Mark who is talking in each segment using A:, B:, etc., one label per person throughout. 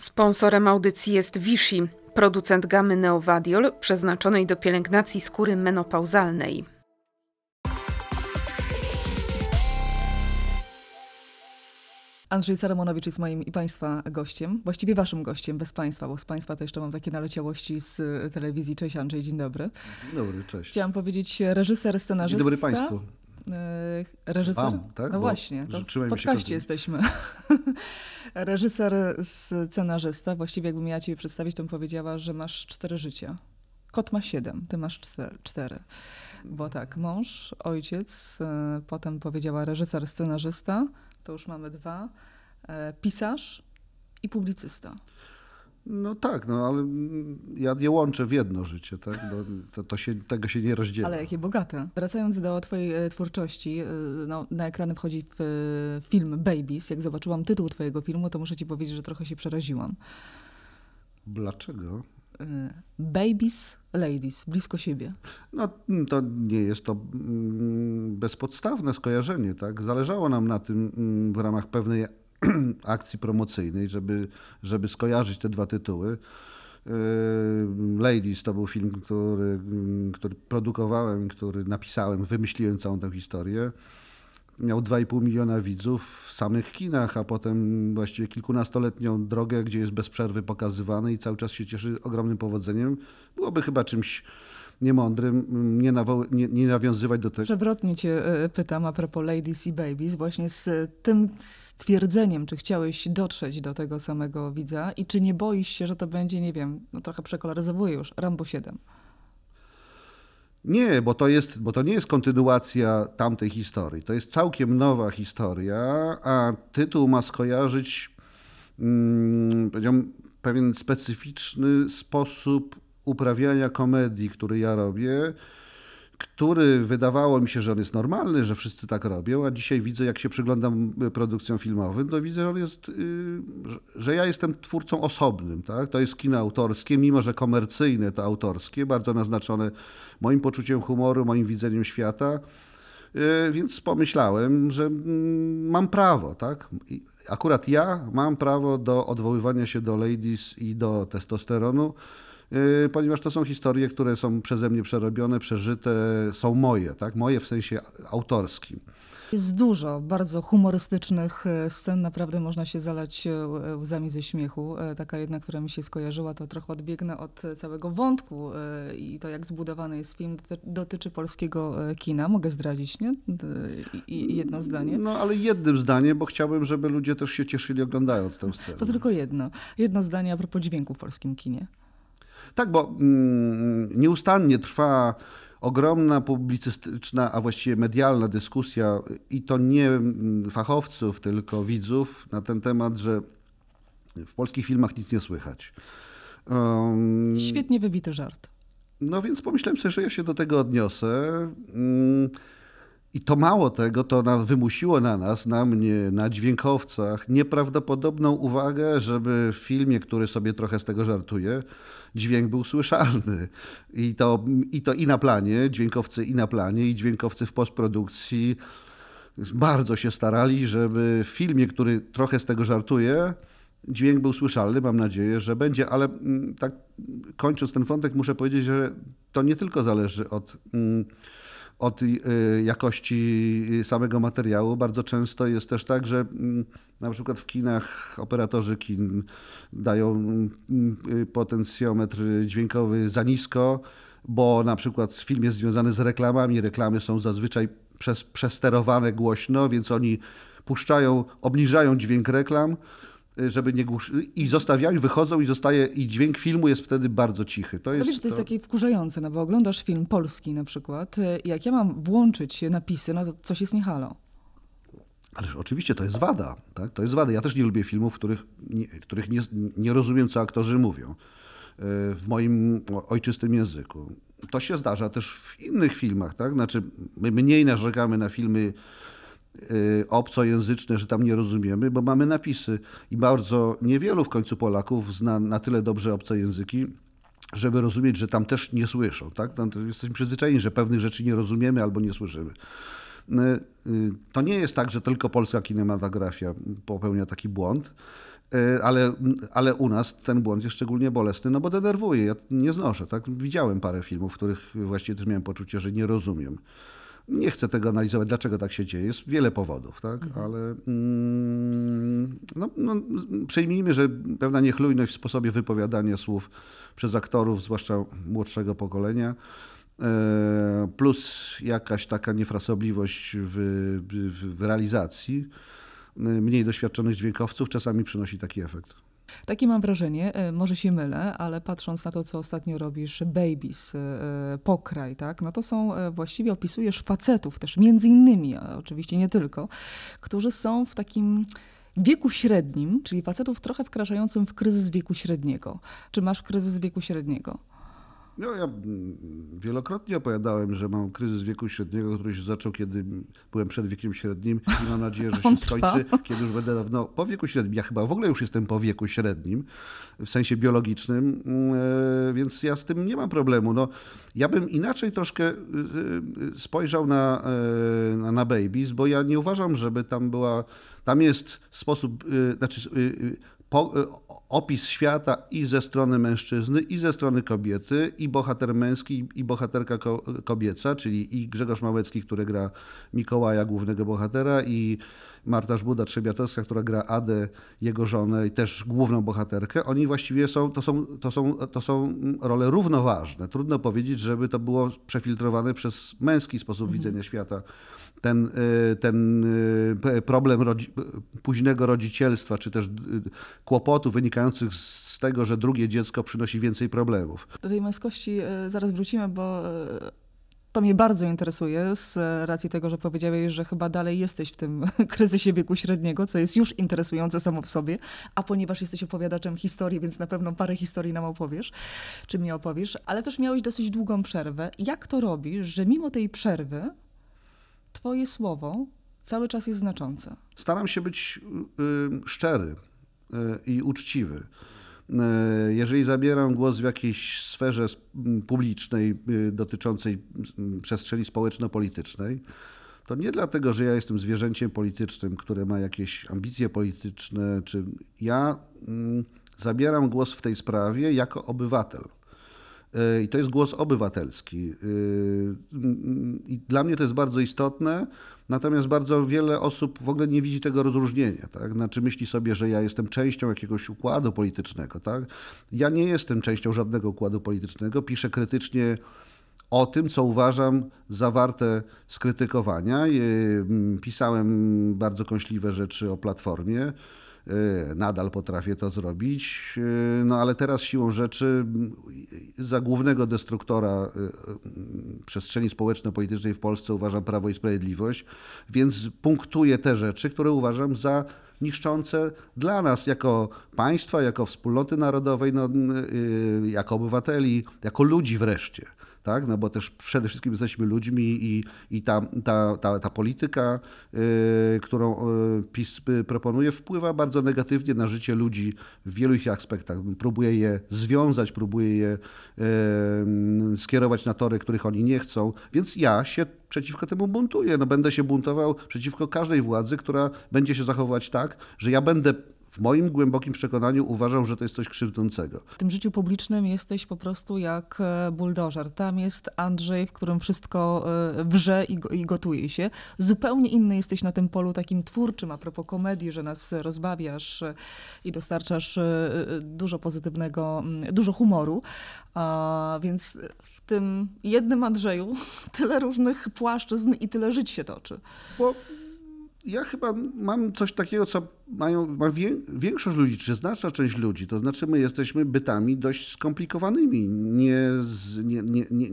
A: Sponsorem audycji jest Vichy, producent gamy Neovadiol przeznaczonej do pielęgnacji skóry menopauzalnej. Andrzej Saramonowicz jest moim i Państwa gościem, właściwie Waszym gościem, bez Państwa, bo z Państwa to jeszcze mam takie naleciałości z e, telewizji. Cześć Andrzej, dzień dobry.
B: Dzień dobry, cześć.
A: Chciałam powiedzieć e, reżyser, scenarzysta. Dzień dobry Państwu. E, reżyser. Wam, tak? No Bo właśnie, to w podcaście jesteśmy. reżyser, scenarzysta, właściwie jakbym miała Cię przedstawić, to bym powiedziała, że masz cztery życia. Kot ma siedem, ty masz cztery. Bo tak, mąż, ojciec, e, potem powiedziała reżyser, scenarzysta, to już mamy dwa, e, pisarz i
B: publicysta. No tak, no ale ja je łączę w jedno życie, tak? bo to, to się, tego się nie rozdziela. Ale
A: jakie bogate. Wracając do twojej e, twórczości, e, no, na ekrany wchodzi e, film Babies. Jak zobaczyłam tytuł twojego filmu, to muszę ci powiedzieć, że trochę się przeraziłam.
B: Dlaczego?
A: Babies, ladies, blisko siebie.
B: No mm, to nie jest to mm, bezpodstawne skojarzenie, tak? Zależało nam na tym mm, w ramach pewnej akcji promocyjnej, żeby, żeby skojarzyć te dwa tytuły. Yy, Ladies to był film, który, mm, który produkowałem, który napisałem, wymyśliłem całą tę historię. Miał 2,5 miliona widzów w samych kinach, a potem właściwie kilkunastoletnią drogę, gdzie jest bez przerwy pokazywany i cały czas się cieszy ogromnym powodzeniem. Byłoby chyba czymś niemądrym nie, nawo- nie, nie nawiązywać do tego.
A: Przewrotnie cię e, pytam a propos Ladies i Babies, właśnie z e, tym stwierdzeniem, czy chciałeś dotrzeć do tego samego widza i czy nie boisz się, że to będzie, nie wiem, no trochę przekoloryzowuję już, Rambo 7.
B: Nie, bo to, jest, bo to nie jest kontynuacja tamtej historii. To jest całkiem nowa historia, a tytuł ma skojarzyć mm, pewien specyficzny sposób uprawiania komedii, który ja robię, który wydawało mi się, że on jest normalny, że wszyscy tak robią, a dzisiaj widzę, jak się przyglądam y, produkcjom filmowym, to widzę, że on jest, y, że ja jestem twórcą osobnym. Tak? To jest kino autorskie, mimo że komercyjne to autorskie, bardzo naznaczone moim poczuciem humoru, moim widzeniem świata. Y, więc pomyślałem, że mm, mam prawo, tak? Akurat ja mam prawo do odwoływania się do ladies i do testosteronu Y, ponieważ to są historie, które są przeze mnie przerobione, przeżyte, są moje, tak? moje w sensie autorskim. Jest
A: dużo bardzo humorystycznych y, scen, naprawdę można się zalać y, łzami ze śmiechu. Taka jedna, która mi się skojarzyła, to trochę odbiegnę od całego wątku i to, jak zbudowany jest film, dotyczy polskiego kina. Mogę zdradzić, nie? I jedno mm, zdanie. No,
B: ale jednym zdaniem, bo chciałbym, żeby ludzie też się cieszyli oglądając tę scenę. To
A: tylko jedno. Jedno zdanie a propos dźwięku w polskim kinie.
B: Tak, bo mm, nieustannie trwa ogromna publicystyczna, a właściwie medialna dyskusja i to nie mm, fachowców, tylko widzów na ten temat, że w polskich filmach nic nie słychać. Um, Świetnie
A: wybity żart.
B: No więc pomyślałem sobie, że ja się do tego odniosę. Um, i to mało tego, to nam wymusiło na nas, na mnie, na dźwiękowcach nieprawdopodobną uwagę, żeby w filmie, który sobie trochę z tego żartuje, dźwięk był słyszalny. I to i, to i na planie, dźwiękowcy i na planie, i dźwiękowcy w postprodukcji bardzo się starali, żeby w filmie, który trochę z tego żartuje, dźwięk był słyszalny. Mam nadzieję, że będzie, ale mm, tak kończąc ten wątek, muszę powiedzieć, że to nie tylko zależy od. Mm, od y, jakości y, samego materiału. Bardzo często jest też tak, że mm, na przykład w kinach operatorzy kin dają mm, y, potencjometr dźwiękowy za nisko, bo na przykład film jest związany z reklamami. Reklamy są zazwyczaj przez, przesterowane głośno, więc oni puszczają, obniżają dźwięk reklam żeby nie głuszyć. I zostawiają, wychodzą i zostaje, i dźwięk filmu jest wtedy bardzo cichy. To no jest, no wiesz, to jest to... takie
A: wkurzające, no bo oglądasz film polski na przykład e, i jak ja mam włączyć napisy, no to coś jest nie halo.
B: Ależ oczywiście to jest wada, tak? To jest wada. Ja też nie lubię filmów, których, nie, których nie, nie rozumiem, co aktorzy mówią e, w moim ojczystym języku. To się zdarza też w innych filmach, tak? Znaczy, my mniej narzekamy na filmy Y, obcojęzyczne, że tam nie rozumiemy, bo mamy napisy i bardzo niewielu w końcu Polaków zna na tyle dobrze obce języki, żeby rozumieć, że tam też nie słyszą. Tak? No, tam jesteśmy przyzwyczajeni, że pewnych rzeczy nie rozumiemy albo nie słyszymy. No, y, to nie jest tak, że tylko polska kinematografia popełnia taki błąd, y, ale, ale u nas ten błąd jest szczególnie bolesny, no bo denerwuje, ja nie znoszę. Tak? Widziałem parę filmów, w których właściwie też miałem poczucie, że nie rozumiem. Nie chcę tego analizować, dlaczego tak się dzieje. Jest wiele powodów, tak? Mhm. ale mm, no, no, przyjmijmy, że pewna niechlujność w sposobie wypowiadania słów przez aktorów, zwłaszcza młodszego pokolenia, e, plus jakaś taka niefrasobliwość w, w, w realizacji mniej doświadczonych dźwiękowców czasami przynosi taki efekt.
A: Takie mam wrażenie, e, może się mylę, ale patrząc na to, co ostatnio robisz, Babies, e, Pokraj, tak, no to są, e, właściwie opisujesz facetów też, między innymi, a oczywiście nie tylko, którzy są w takim wieku średnim, czyli facetów trochę wkraczającym w kryzys wieku średniego. Czy masz kryzys wieku średniego?
B: No, ja mm, wielokrotnie opowiadałem, że mam kryzys wieku średniego, który się zaczął, kiedy byłem przed wiekiem średnim i mam nadzieję, że się skończy, kiedy już będę dawno po wieku średnim. Ja chyba w ogóle już jestem po wieku średnim, w sensie biologicznym, mm, e, więc ja z tym nie mam problemu. No, ja bym inaczej troszkę y, y, spojrzał na, e, na, na babies, bo ja nie uważam, żeby tam była tam jest sposób, y, znaczy po, y, opis świata i ze strony mężczyzny, i ze strony kobiety, i bohater męski, i bohaterka ko, kobieca, czyli i Grzegorz Małecki, który gra Mikołaja, głównego bohatera, i Marta Żbuda Trzebiatowska, która gra Adę, jego żonę i też główną bohaterkę. Oni właściwie są, to są, to są, to są role równoważne. Trudno powiedzieć, żeby to było przefiltrowane przez męski sposób mhm. widzenia świata ten, y, ten y, problem rodzi późnego rodzicielstwa, czy też y, kłopotów wynikających z tego, że drugie dziecko przynosi więcej problemów.
A: Do tej męskości zaraz wrócimy, bo to mnie bardzo interesuje z racji tego, że powiedziałeś, że chyba dalej jesteś w tym kryzysie wieku średniego, co jest już interesujące samo w sobie, a ponieważ jesteś opowiadaczem historii, więc na pewno parę historii nam opowiesz, czy mnie opowiesz, ale też miałeś dosyć długą przerwę. Jak to robisz, że mimo tej przerwy Twoje słowo cały czas jest znaczące.
B: Staram się być y, y szczery y, i uczciwy. Y, jeżeli zabieram głos w jakiejś sferze publicznej dotyczącej przestrzeni społeczno-politycznej, to nie dlatego, że ja jestem zwierzęciem politycznym, które ma jakieś ambicje polityczne, czy ja mm, zabieram głos w tej sprawie jako obywatel. I to jest głos obywatelski. I dla mnie to jest bardzo istotne, natomiast bardzo wiele osób w ogóle nie widzi tego rozróżnienia. Tak? Znaczy myśli sobie, że ja jestem częścią jakiegoś układu politycznego. Tak? Ja nie jestem częścią żadnego układu politycznego. Piszę krytycznie o tym, co uważam za warte skrytykowania. Mm, pisałem bardzo kąśliwe rzeczy o Platformie. Y, nadal potrafię to zrobić, y, no ale teraz siłą rzeczy y, za głównego destruktora przestrzeni społeczno-politycznej w Polsce uważam Prawo i Sprawiedliwość, więc punktuję te rzeczy, które uważam za niszczące dla nas jako państwa, jako wspólnoty narodowej, no, jako obywateli, jako ludzi wreszcie tak? no bo też przede wszystkim jesteśmy ludźmi i, i ta, ta, ta, ta polityka, yy, którą y, PiS y, proponuje, wpływa bardzo negatywnie na życie ludzi w wielu ich aspektach. Próbuje je związać, próbuje je yy, skierować na tory, których oni nie chcą, więc ja się przeciwko temu buntuję. No będę się buntował przeciwko każdej władzy, która będzie się zachowywać tak, że ja będę w moim głębokim przekonaniu uważał, że to jest coś krzywdzącego.
A: W tym życiu publicznym jesteś po prostu jak e, buldożer. Tam jest Andrzej, w którym wszystko e, wrze i, gotuje się. Zupełnie inny jesteś na tym polu takim twórczym, a propos komedii, że nas rozbawiasz e, i dostarczasz dużo pozytywnego, dużo humoru. A więc w tym jednym Andrzeju tyle różnych płaszczyzn i tyle żyć się toczy.
B: Bo ja chyba mam coś takiego, co mają ma wie, większość ludzi, czy znaczna część ludzi. To znaczy, my jesteśmy bytami dość skomplikowanymi. Nie, nie, nie, nie,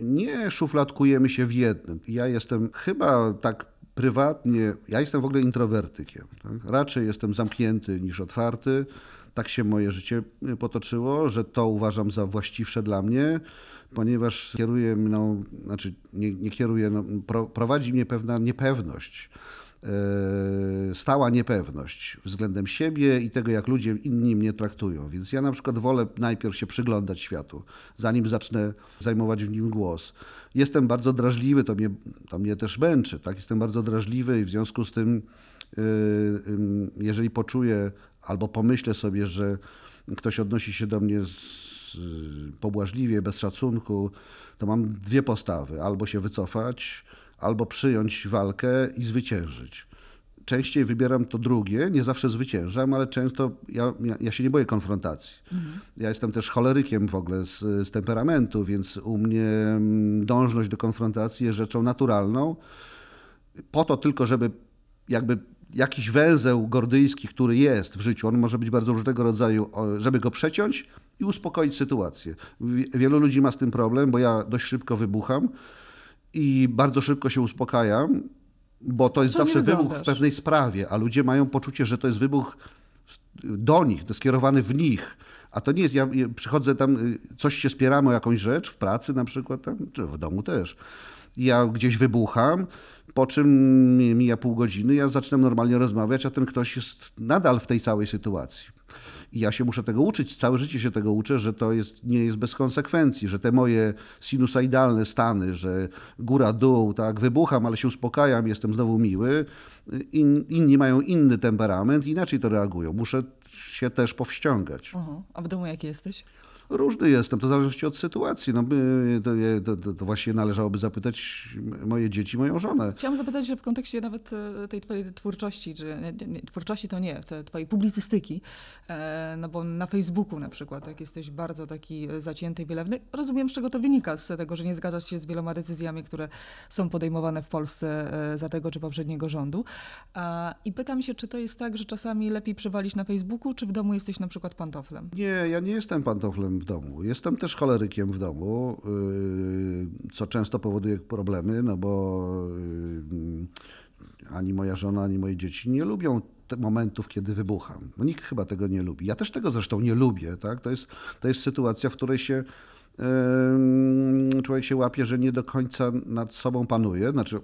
B: nie szufladkujemy się w jednym. Ja jestem chyba tak prywatnie, ja jestem w ogóle introwertykiem. Tak? Raczej jestem zamknięty niż otwarty. Tak się moje życie potoczyło, że to uważam za właściwsze dla mnie ponieważ kieruje mną, znaczy nie, nie kieruje, no, pro, prowadzi mnie pewna niepewność. E, stała niepewność względem siebie i tego, jak ludzie inni mnie traktują. Więc ja na przykład wolę najpierw się przyglądać światu, zanim zacznę zajmować w nim głos. Jestem bardzo drażliwy, to mnie, to mnie też męczy, tak? Jestem bardzo drażliwy i w związku z tym, e, jeżeli poczuję albo pomyślę sobie, że ktoś odnosi się do mnie z pobłażliwie, bez szacunku, to mam dwie postawy. Albo się wycofać, albo przyjąć walkę i zwyciężyć. Częściej wybieram to drugie, nie zawsze zwyciężam, ale często ja, ja, ja się nie boję konfrontacji. Mhm. Ja jestem też cholerykiem w ogóle z, z temperamentu, więc u mnie mm, dążność do konfrontacji jest rzeczą naturalną. Po to tylko, żeby jakby jakiś węzeł gordyjski, który jest w życiu, on może być bardzo różnego rodzaju, żeby go przeciąć i uspokoić sytuację. Wielu ludzi ma z tym problem, bo ja dość szybko wybucham i bardzo szybko się uspokajam, bo to jest to zawsze wybuch w pewnej sprawie, a ludzie mają poczucie, że to jest wybuch do nich, to skierowany w nich. A to nie jest, ja przychodzę tam, y, coś się spieramy o jakąś rzecz, w pracy na przykład, tam, czy w domu też. Ja gdzieś wybucham, po czym mija pół godziny, ja zaczynam normalnie rozmawiać, a ten ktoś jest nadal w tej całej sytuacji. I ja się muszę tego uczyć, całe życie się tego uczę, że to jest, nie jest bez konsekwencji, że te moje sinusoidalne stany, że góra, dół, tak, wybucham, ale się uspokajam, jestem znowu miły. In, inni mają inny temperament, inaczej to reagują. Muszę się też powściągać. Uh mhm. -huh.
A: A w domu jaki jesteś?
B: Różny jestem, to w zależności od sytuacji. No, by, to, to, to, właśnie należałoby zapytać moje dzieci, moją żonę.
A: Chciałam zapytać, że w kontekście nawet e, tej twojej twórczości, czy nie, nie, twórczości to nie, tej twojej publicystyki, e, no bo na Facebooku na przykład, jak jesteś bardzo taki e, zacięty i wielewny, rozumiem z czego to wynika, z tego, że nie zgadzasz się z wieloma decyzjami, które są podejmowane w Polsce za tego czy poprzedniego rządu. I pytam się, czy to jest tak, że czasami lepiej przewalić na Facebooku, czy w domu jesteś na przykład pantoflem?
B: Nie, ja nie jestem pantoflem w domu. Jestem też cholerykiem w domu, yy, co często powoduje problemy, no bo yy, ani moja żona, ani moje dzieci nie lubią momentów, kiedy wybucham. No, nikt chyba tego nie lubi. Ja też tego zresztą nie lubię. Tak? To, jest, to jest sytuacja, w której się yy, człowiek się łapie, że nie do końca nad sobą panuje, znaczy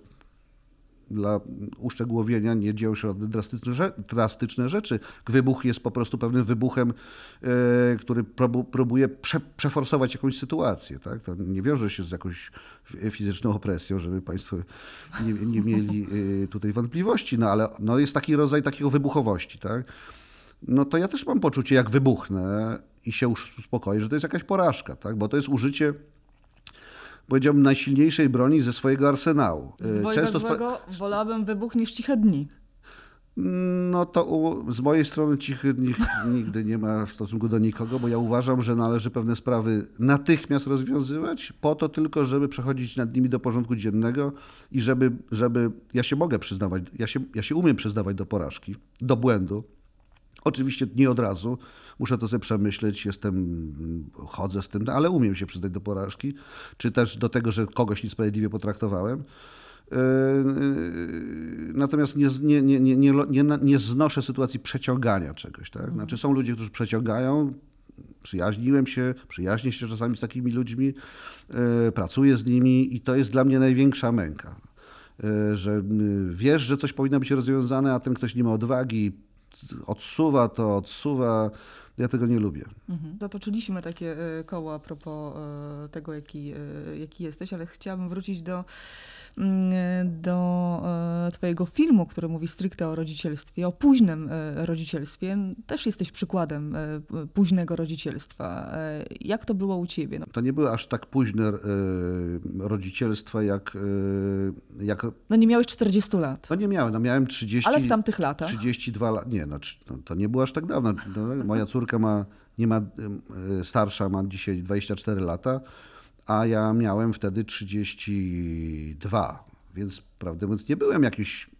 B: dla uszczegółowienia nie dzieją się drastyczne, drastyczne rzeczy. Wybuch jest po prostu pewnym wybuchem, e, który próbuje prze, przeforsować jakąś sytuację. Tak? To nie wiąże się z jakąś fizyczną opresją, żeby Państwo nie, nie mieli e, tutaj wątpliwości, no ale no jest taki rodzaj takiego wybuchowości. Tak? No to ja też mam poczucie, jak wybuchnę i się uspokoję, że to jest jakaś porażka, tak? bo to jest użycie powiedziałbym, najsilniejszej broni ze swojego arsenału. Z dwojga Często złego
A: wolałabym wybuch niż ciche
B: dni. No to u, z mojej strony cichy nigdy nie ma w stosunku do nikogo, bo ja uważam, że należy pewne sprawy natychmiast rozwiązywać, po to tylko, żeby przechodzić nad nimi do porządku dziennego i żeby, żeby ja się mogę przyznawać, ja się, ja się umiem przyznawać do porażki, do błędu, Oczywiście nie od razu, muszę to sobie przemyśleć, jestem, chodzę z tym, no, ale umiem się przyznać do porażki, czy też do tego, że kogoś niesprawiedliwie potraktowałem. Yy, natomiast nie, nie, nie, nie, nie, nie znoszę sytuacji przeciągania czegoś. Tak? Mhm. Znaczy są ludzie, którzy przeciągają, przyjaźniłem się, przyjaźnię się czasami z takimi ludźmi, yy, pracuję z nimi i to jest dla mnie największa męka. Yy, że wiesz, że coś powinno być rozwiązane, a ten ktoś nie ma odwagi, odsuwa to, odsuwa. Ja tego nie lubię.
A: Mhm. Zatoczyliśmy takie e, koło a propos e, tego, jaki, e, jaki jesteś, ale chciałabym wrócić do Mm, do e, Twojego filmu, który mówi stricte o rodzicielstwie, o późnym e, rodzicielstwie. Też jesteś przykładem e, późnego rodzicielstwa. Jak to było u Ciebie? No.
B: To nie było aż tak późne rodzicielstwo, jak, jak... No nie miałeś 40 lat. No nie miałem, no miałem 30... Ale w tamtych latach. 32 lat. Nie, no, no, to nie było aż tak dawno. No, moja córka ma, nie ma, starsza ma dzisiaj 24 lata a ja miałem wtedy 32, więc prawdę mówiąc nie byłem jakiś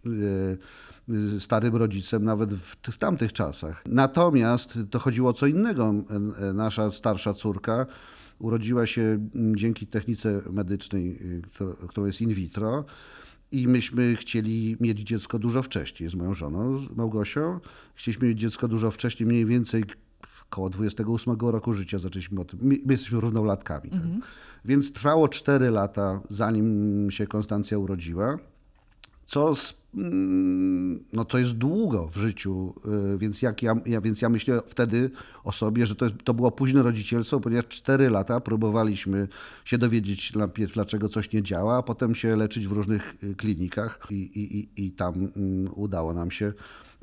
B: e, starym rodzicem nawet w, w, tamtych czasach. Natomiast to chodziło o co innego. E, nasza starsza córka urodziła się dzięki technice medycznej, e, którą jest in vitro. I myśmy chcieli mieć dziecko dużo wcześniej z moją żoną, z Małgosią. Chcieliśmy mieć dziecko dużo wcześniej, mniej więcej koło 28 roku życia zaczęliśmy o tym. My, my jesteśmy równolatkami. Tak? Mhm. Więc trwało 4 lata, zanim się Konstancja urodziła, co z, mm, no to jest długo w życiu, y, więc, jak ja, ja, więc ja myślę wtedy o sobie, że to, jest, to było późne rodzicielstwo, ponieważ 4 lata próbowaliśmy się dowiedzieć dlaczego coś nie działa, a potem się leczyć w różnych y, klinikach i, i, i, i tam mm, udało nam się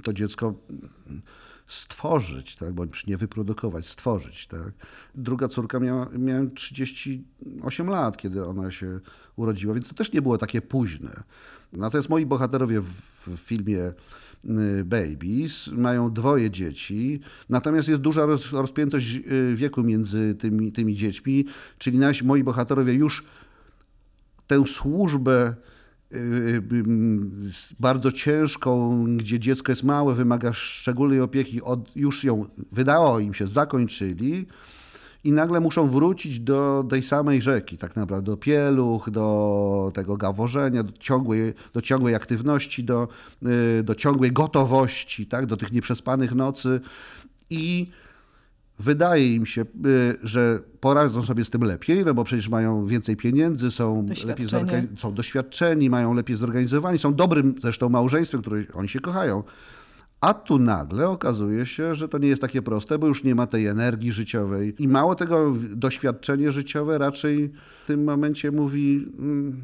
B: to dziecko mm, stworzyć, tak, bądź nie wyprodukować, stworzyć. Tak. Druga córka miała, miałem 38 lat, kiedy ona się urodziła, więc to też nie było takie późne. Natomiast moi bohaterowie w filmie y, Babies mają dwoje dzieci, natomiast jest duża rozpiętość y, wieku między tymi, tymi dziećmi, czyli nasi, moi bohaterowie już tę służbę Y, y, mm, bardzo ciężką, gdzie dziecko jest małe, wymaga szczególnej opieki, od, już ją wydało im się, zakończyli i nagle muszą wrócić do tej samej rzeki, tak naprawdę do pieluch, do tego gaworzenia, do ciągłej, do ciągłej aktywności, do, y, do ciągłej gotowości, tak, do tych nieprzespanych nocy i Wydaje im się, y, że poradzą sobie z tym lepiej, no bo przecież mają więcej pieniędzy, są, lepiej są doświadczeni, mają lepiej zorganizowani, są dobrym zresztą małżeństwem, które oni się kochają. A tu nagle okazuje się, że to nie jest takie proste, bo już nie ma tej energii życiowej. I mało tego, doświadczenie życiowe raczej w tym momencie mówi. Mm,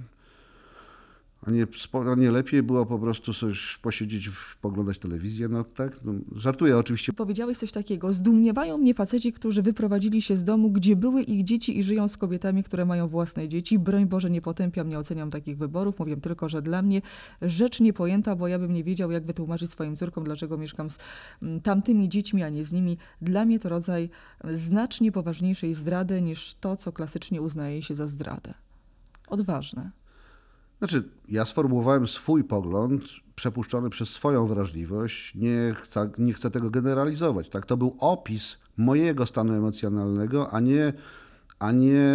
B: a nie, a nie, lepiej było po prostu coś posiedzieć, poglądać telewizję, no tak? No, żartuję oczywiście. Powiedziałeś coś takiego. Zdumiewają mnie
A: faceci, którzy wyprowadzili się z domu, gdzie były ich dzieci i żyją z kobietami, które mają własne dzieci. Broń Boże, nie potępiam, nie oceniam takich wyborów. Mówię tylko, że dla mnie rzecz niepojęta, bo ja bym nie wiedział, jak wytłumaczyć swoim córkom, dlaczego mieszkam z mm, tamtymi dziećmi, a nie z nimi. Dla mnie to rodzaj znacznie poważniejszej zdrady niż to, co klasycznie uznaje się za zdradę. Odważne.
B: Znaczy, ja sformułowałem swój pogląd, przepuszczony przez swoją wrażliwość. Nie chcę, nie chcę tego generalizować. Tak, to był opis mojego stanu emocjonalnego, a nie, a nie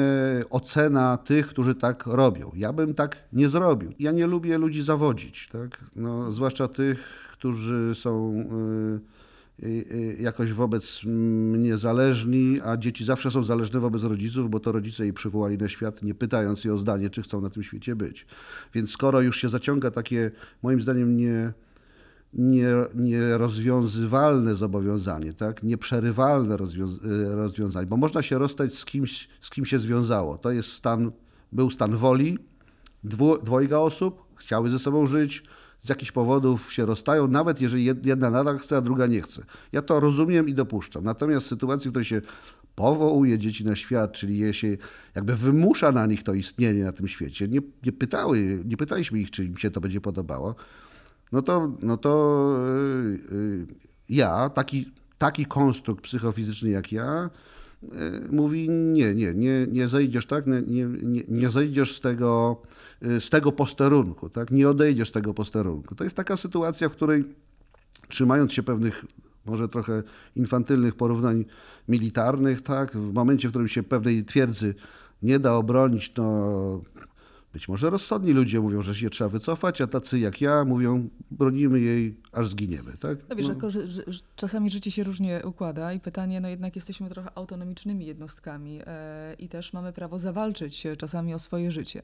B: ocena tych, którzy tak robią. Ja bym tak nie zrobił. Ja nie lubię ludzi zawodzić, tak? no, zwłaszcza tych, którzy są. Yy, Y, y, jakoś wobec mnie zależni, a dzieci zawsze są zależne wobec rodziców, bo to rodzice je przywołali na świat, nie pytając je o zdanie, czy chcą na tym świecie być. Więc skoro już się zaciąga takie, moim zdaniem, nie, nie, nierozwiązywalne zobowiązanie, tak? nieprzerywalne y, rozwiązanie, bo można się rozstać z kimś, z kim się związało. To jest stan, był stan woli dwu, dwojga osób, chciały ze sobą żyć, z jakichś powodów się rozstają, nawet jeżeli jedna nadal chce, a druga nie chce. Ja to rozumiem i dopuszczam. Natomiast w sytuacji, w której się powołuje dzieci na świat, czyli je się jakby wymusza na nich to istnienie na tym świecie, nie, nie, pytały, nie pytaliśmy ich, czy im się to będzie podobało, no to, no to yy, yy, ja, taki, taki konstrukt psychofizyczny jak ja, Y, mówi nie, nie, nie, nie zejdziesz, tak? Nie, nie, nie zejdziesz z tego, y, z tego posterunku, tak? Nie odejdziesz z tego posterunku. To jest taka sytuacja, w której trzymając się pewnych może trochę infantylnych porównań militarnych, tak? W momencie, w którym się pewnej twierdzy nie da obronić, no być może rozsądni ludzie mówią, że się trzeba wycofać, a tacy jak ja mówią, bronimy jej, aż zginiemy. Tak? No wiesz, no. Jako,
A: że, że, czasami życie się różnie układa i pytanie, no jednak jesteśmy trochę autonomicznymi jednostkami e, i też mamy prawo zawalczyć czasami o swoje
B: życie.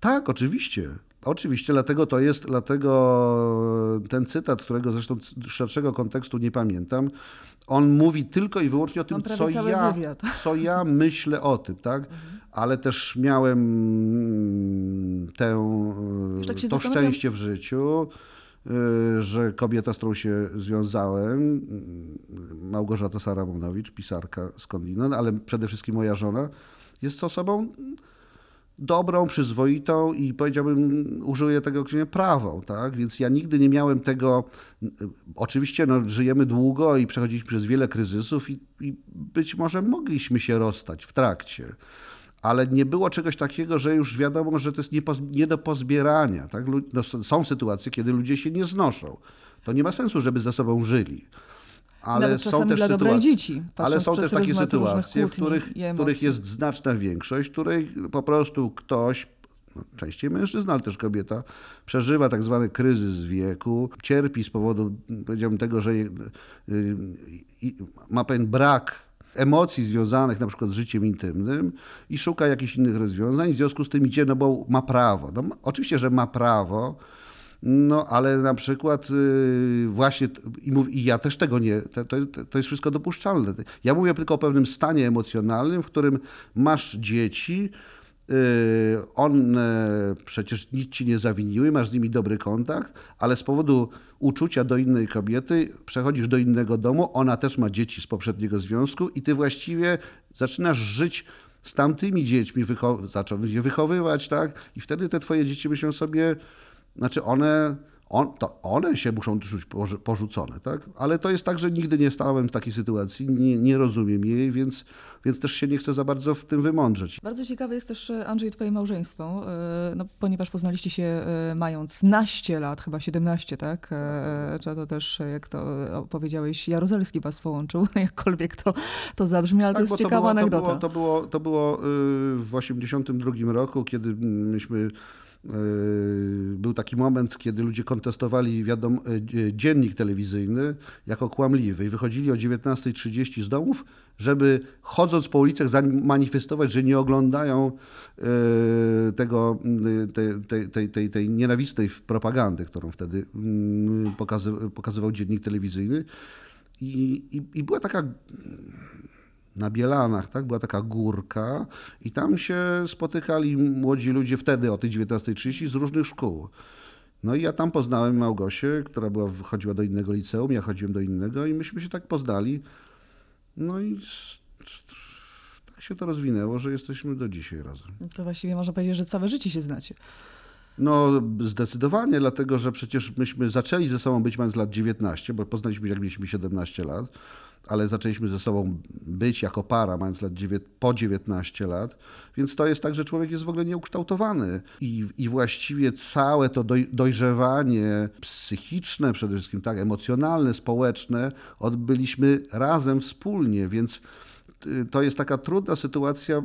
B: Tak, oczywiście. Oczywiście, dlatego to jest, dlatego e, ten cytat, którego zresztą szerszego kontekstu nie pamiętam, on mówi tylko i wyłącznie o tym, co ja, co ja myślę o tym, tak? Mhm. Ale też miałem mm, tę, e, tak to szczęście w życiu, e, że kobieta, z którą się związałem, mm, Małgorzata Saramonowicz, pisarka skądinąd, no, ale przede wszystkim moja żona, jest osobą dobrą, przyzwoitą i powiedziałbym, użyję tego określenia prawą, tak? Więc ja nigdy nie miałem tego, y, oczywiście no, żyjemy długo i przechodziliśmy przez wiele kryzysów i, i być może mogliśmy się rozstać w trakcie ale nie było czegoś takiego, że już wiadomo, że to jest nie, po, nie do pozbierania. Tak? No, są sytuacje, kiedy ludzie się nie znoszą. To nie ma sensu, żeby ze sobą żyli ale Nawet są też sytuacje, dzieci, ale są też takie sytuacje, w których, których jest znaczna większość, w której po prostu ktoś no, częściej mężczyzna, ale też kobieta, przeżywa tak zwany kryzys wieku, cierpi z powodu, powiedziałbym, tego, że je, y, y, ma pewien brak emocji związanych na przykład z życiem intymnym i szuka jakichś innych rozwiązań, w związku z tym idzie, no bo ma prawo. No, oczywiście, że ma prawo, no ale na przykład y, właśnie, i, mów, i ja też tego nie, to, to, jest wszystko dopuszczalne. Ja mówię tylko o pewnym stanie emocjonalnym, w którym masz dzieci, y, on przecież nic ci nie zawiniły, masz z nimi dobry kontakt, ale z powodu uczucia do innej kobiety przechodzisz do innego domu, ona też ma dzieci z poprzedniego związku i ty właściwie zaczynasz żyć z tamtymi dziećmi, wycho zacząć je wychowywać, tak? I wtedy te twoje dzieci myślą sobie, znaczy one, on, one się muszą czuć porzucone, tak? Ale to jest tak, że nigdy nie stałem w takiej sytuacji, nie, nie rozumiem jej, więc, więc też się nie chcę za bardzo w tym wymądrzeć.
A: Bardzo ciekawe jest też, e, Andrzej, twoje małżeństwo, e, no, ponieważ poznaliście się e, mając naście lat, chyba 17, tak? Czy to też, jak to powiedziałeś, Jaruzelski was połączył, jakkolwiek to, to zabrzmi, ale tak, to jest ciekawa było, anegdota. To
B: było, to było, to y, było w 82 roku, kiedy myśmy Yy, był taki moment, kiedy ludzie kontestowali wiadomo, e, dziennik telewizyjny jako kłamliwy i wychodzili o 19.30 z domów, żeby chodząc po ulicach manifestować, że nie oglądają yy, tego, yy, tej, tej, tej, tej nienawistnej propagandy, którą wtedy pokazywał dziennik telewizyjny. I, i, i była taka na Bielanach, tak? Była taka górka i tam się spotykali młodzi ludzie wtedy o tej 19.30 z różnych szkół. No i ja tam poznałem Małgosię, która była, chodziła do innego liceum, ja chodziłem do innego i myśmy się tak poznali. No i tak się to rozwinęło, że jesteśmy do dzisiaj razem. No to właściwie można powiedzieć, że całe życie się znacie. No zdecydowanie, dlatego że przecież myśmy zaczęli ze sobą być mając lat 19, bo poznaliśmy się jak mieliśmy 17 lat ale zaczęliśmy ze sobą być jako para, mając lat dziewię- po 19 lat, więc to jest tak, że człowiek jest w ogóle nieukształtowany i, i właściwie całe to doj- dojrzewanie psychiczne, przede wszystkim tak, emocjonalne, społeczne, odbyliśmy razem wspólnie, więc y, to jest taka trudna sytuacja,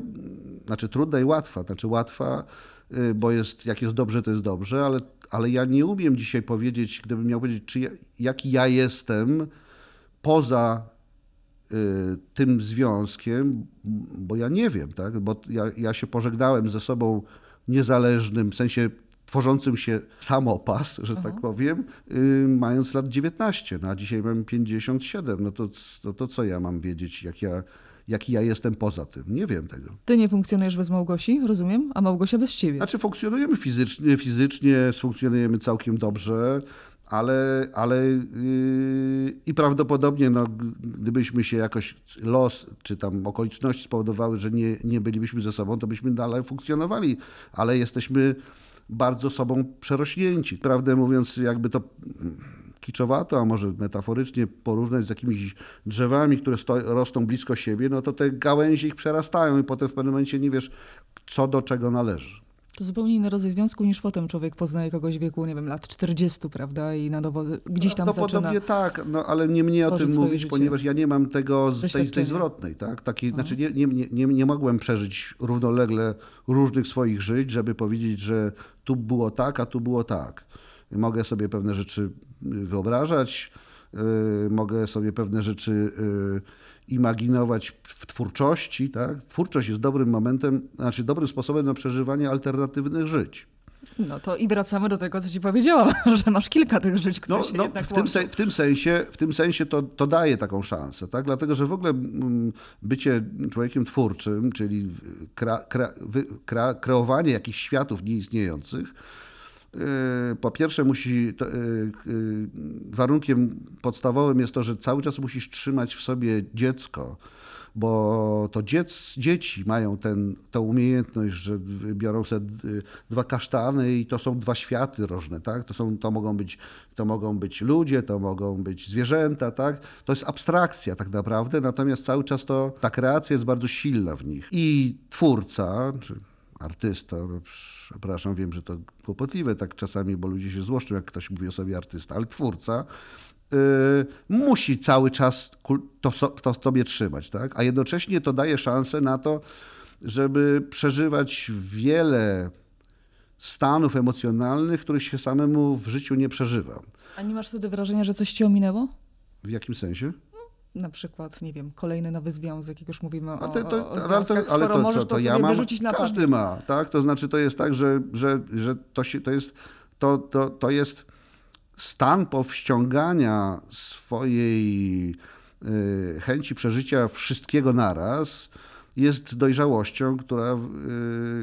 B: znaczy trudna i łatwa, znaczy łatwa, y, bo jest, jak jest dobrze, to jest dobrze, ale, ale ja nie umiem dzisiaj powiedzieć, gdybym miał powiedzieć, czy ja, jaki ja jestem poza Y, tym związkiem, bo ja nie wiem, tak? bo ja, ja się pożegnałem ze sobą niezależnym, w sensie tworzącym się samopas, że tak powiem, y, mając lat 19, no a dzisiaj mam 57, no to, to, no to co ja mam wiedzieć, jak ja, jaki ja jestem poza tym? Nie wiem tego.
A: Ty nie funkcjonujesz bez Małgosi, rozumiem,
B: a Małgosia bez ciebie. Znaczy funkcjonujemy fizycznie, fizycznie funkcjonujemy całkiem dobrze, ale, ale yy, i prawdopodobnie no, gdybyśmy się jakoś los czy tam okoliczności spowodowały, że nie, nie bylibyśmy ze sobą, to byśmy dalej funkcjonowali, ale jesteśmy bardzo sobą przerośnięci. Prawdę mówiąc, jakby to mm, kiczowato, a może metaforycznie porównać z jakimiś drzewami, które rosną blisko siebie, no to te gałęzie ich przerastają i potem w pewnym momencie nie wiesz, co do czego należy
A: to zupełnie inny rodzaj związku niż potem człowiek poznaje kogoś w wieku, nie wiem, lat 40, prawda? I na nowo
B: gdzieś no, tam no, no zaczyna... podobnie tak, no ale nie mnie o tym mówić, życie. ponieważ ja nie mam tego z tej, tej zwrotnej, tak? taki, no. znaczy nie, nie, nie, nie mogłem przeżyć równolegle różnych swoich żyć, żeby powiedzieć, że tu było tak, a tu było tak. Mogę sobie pewne rzeczy y, wyobrażać, yy, mogę sobie pewne rzeczy... Yy, imaginować w twórczości. Tak? Twórczość jest dobrym momentem, znaczy dobrym sposobem na przeżywanie alternatywnych żyć.
A: No to i wracamy do tego, co ci powiedziałam, że masz kilka tych żyć, które no, się no, jednak w tym,
B: se, w tym sensie, w tym sensie to, to daje taką szansę, tak? dlatego że w ogóle mm, bycie człowiekiem twórczym, czyli kre, kre, kre, kreowanie jakichś światów nieistniejących, Y, po pierwsze musi, y, y, warunkiem podstawowym jest to, że cały czas musisz trzymać w sobie dziecko, bo to dziec, dzieci mają ten, tę umiejętność, że biorą sobie dwa kasztany i to są dwa światy różne, tak? To, są, to, mogą być, to mogą być ludzie, to mogą być zwierzęta, tak? To jest abstrakcja tak naprawdę, natomiast cały czas to, ta kreacja jest bardzo silna w nich. I twórca, czy artysta, no, przepraszam, wiem, że to kłopotliwe tak czasami, bo ludzie się złoszczą, jak ktoś mówi o sobie artysta, ale twórca Yy, musi cały czas to, to sobie trzymać, tak? a jednocześnie to daje szansę na to, żeby przeżywać wiele stanów emocjonalnych, których się samemu w życiu nie przeżywa.
A: A nie masz wtedy wrażenia, że coś ci ominęło?
B: W jakim sensie?
A: na przykład, nie wiem, kolejny nowy związek, jak już mówimy o, to, to, o, ale to, ale skoro to, możesz to, to ja mam, na Każdy
B: ma, tak? To znaczy to jest tak, że, że, że to, się, to jest... To, to, to jest stan powściągania swojej y, chęci przeżycia wszystkiego naraz jest dojrzałością, która,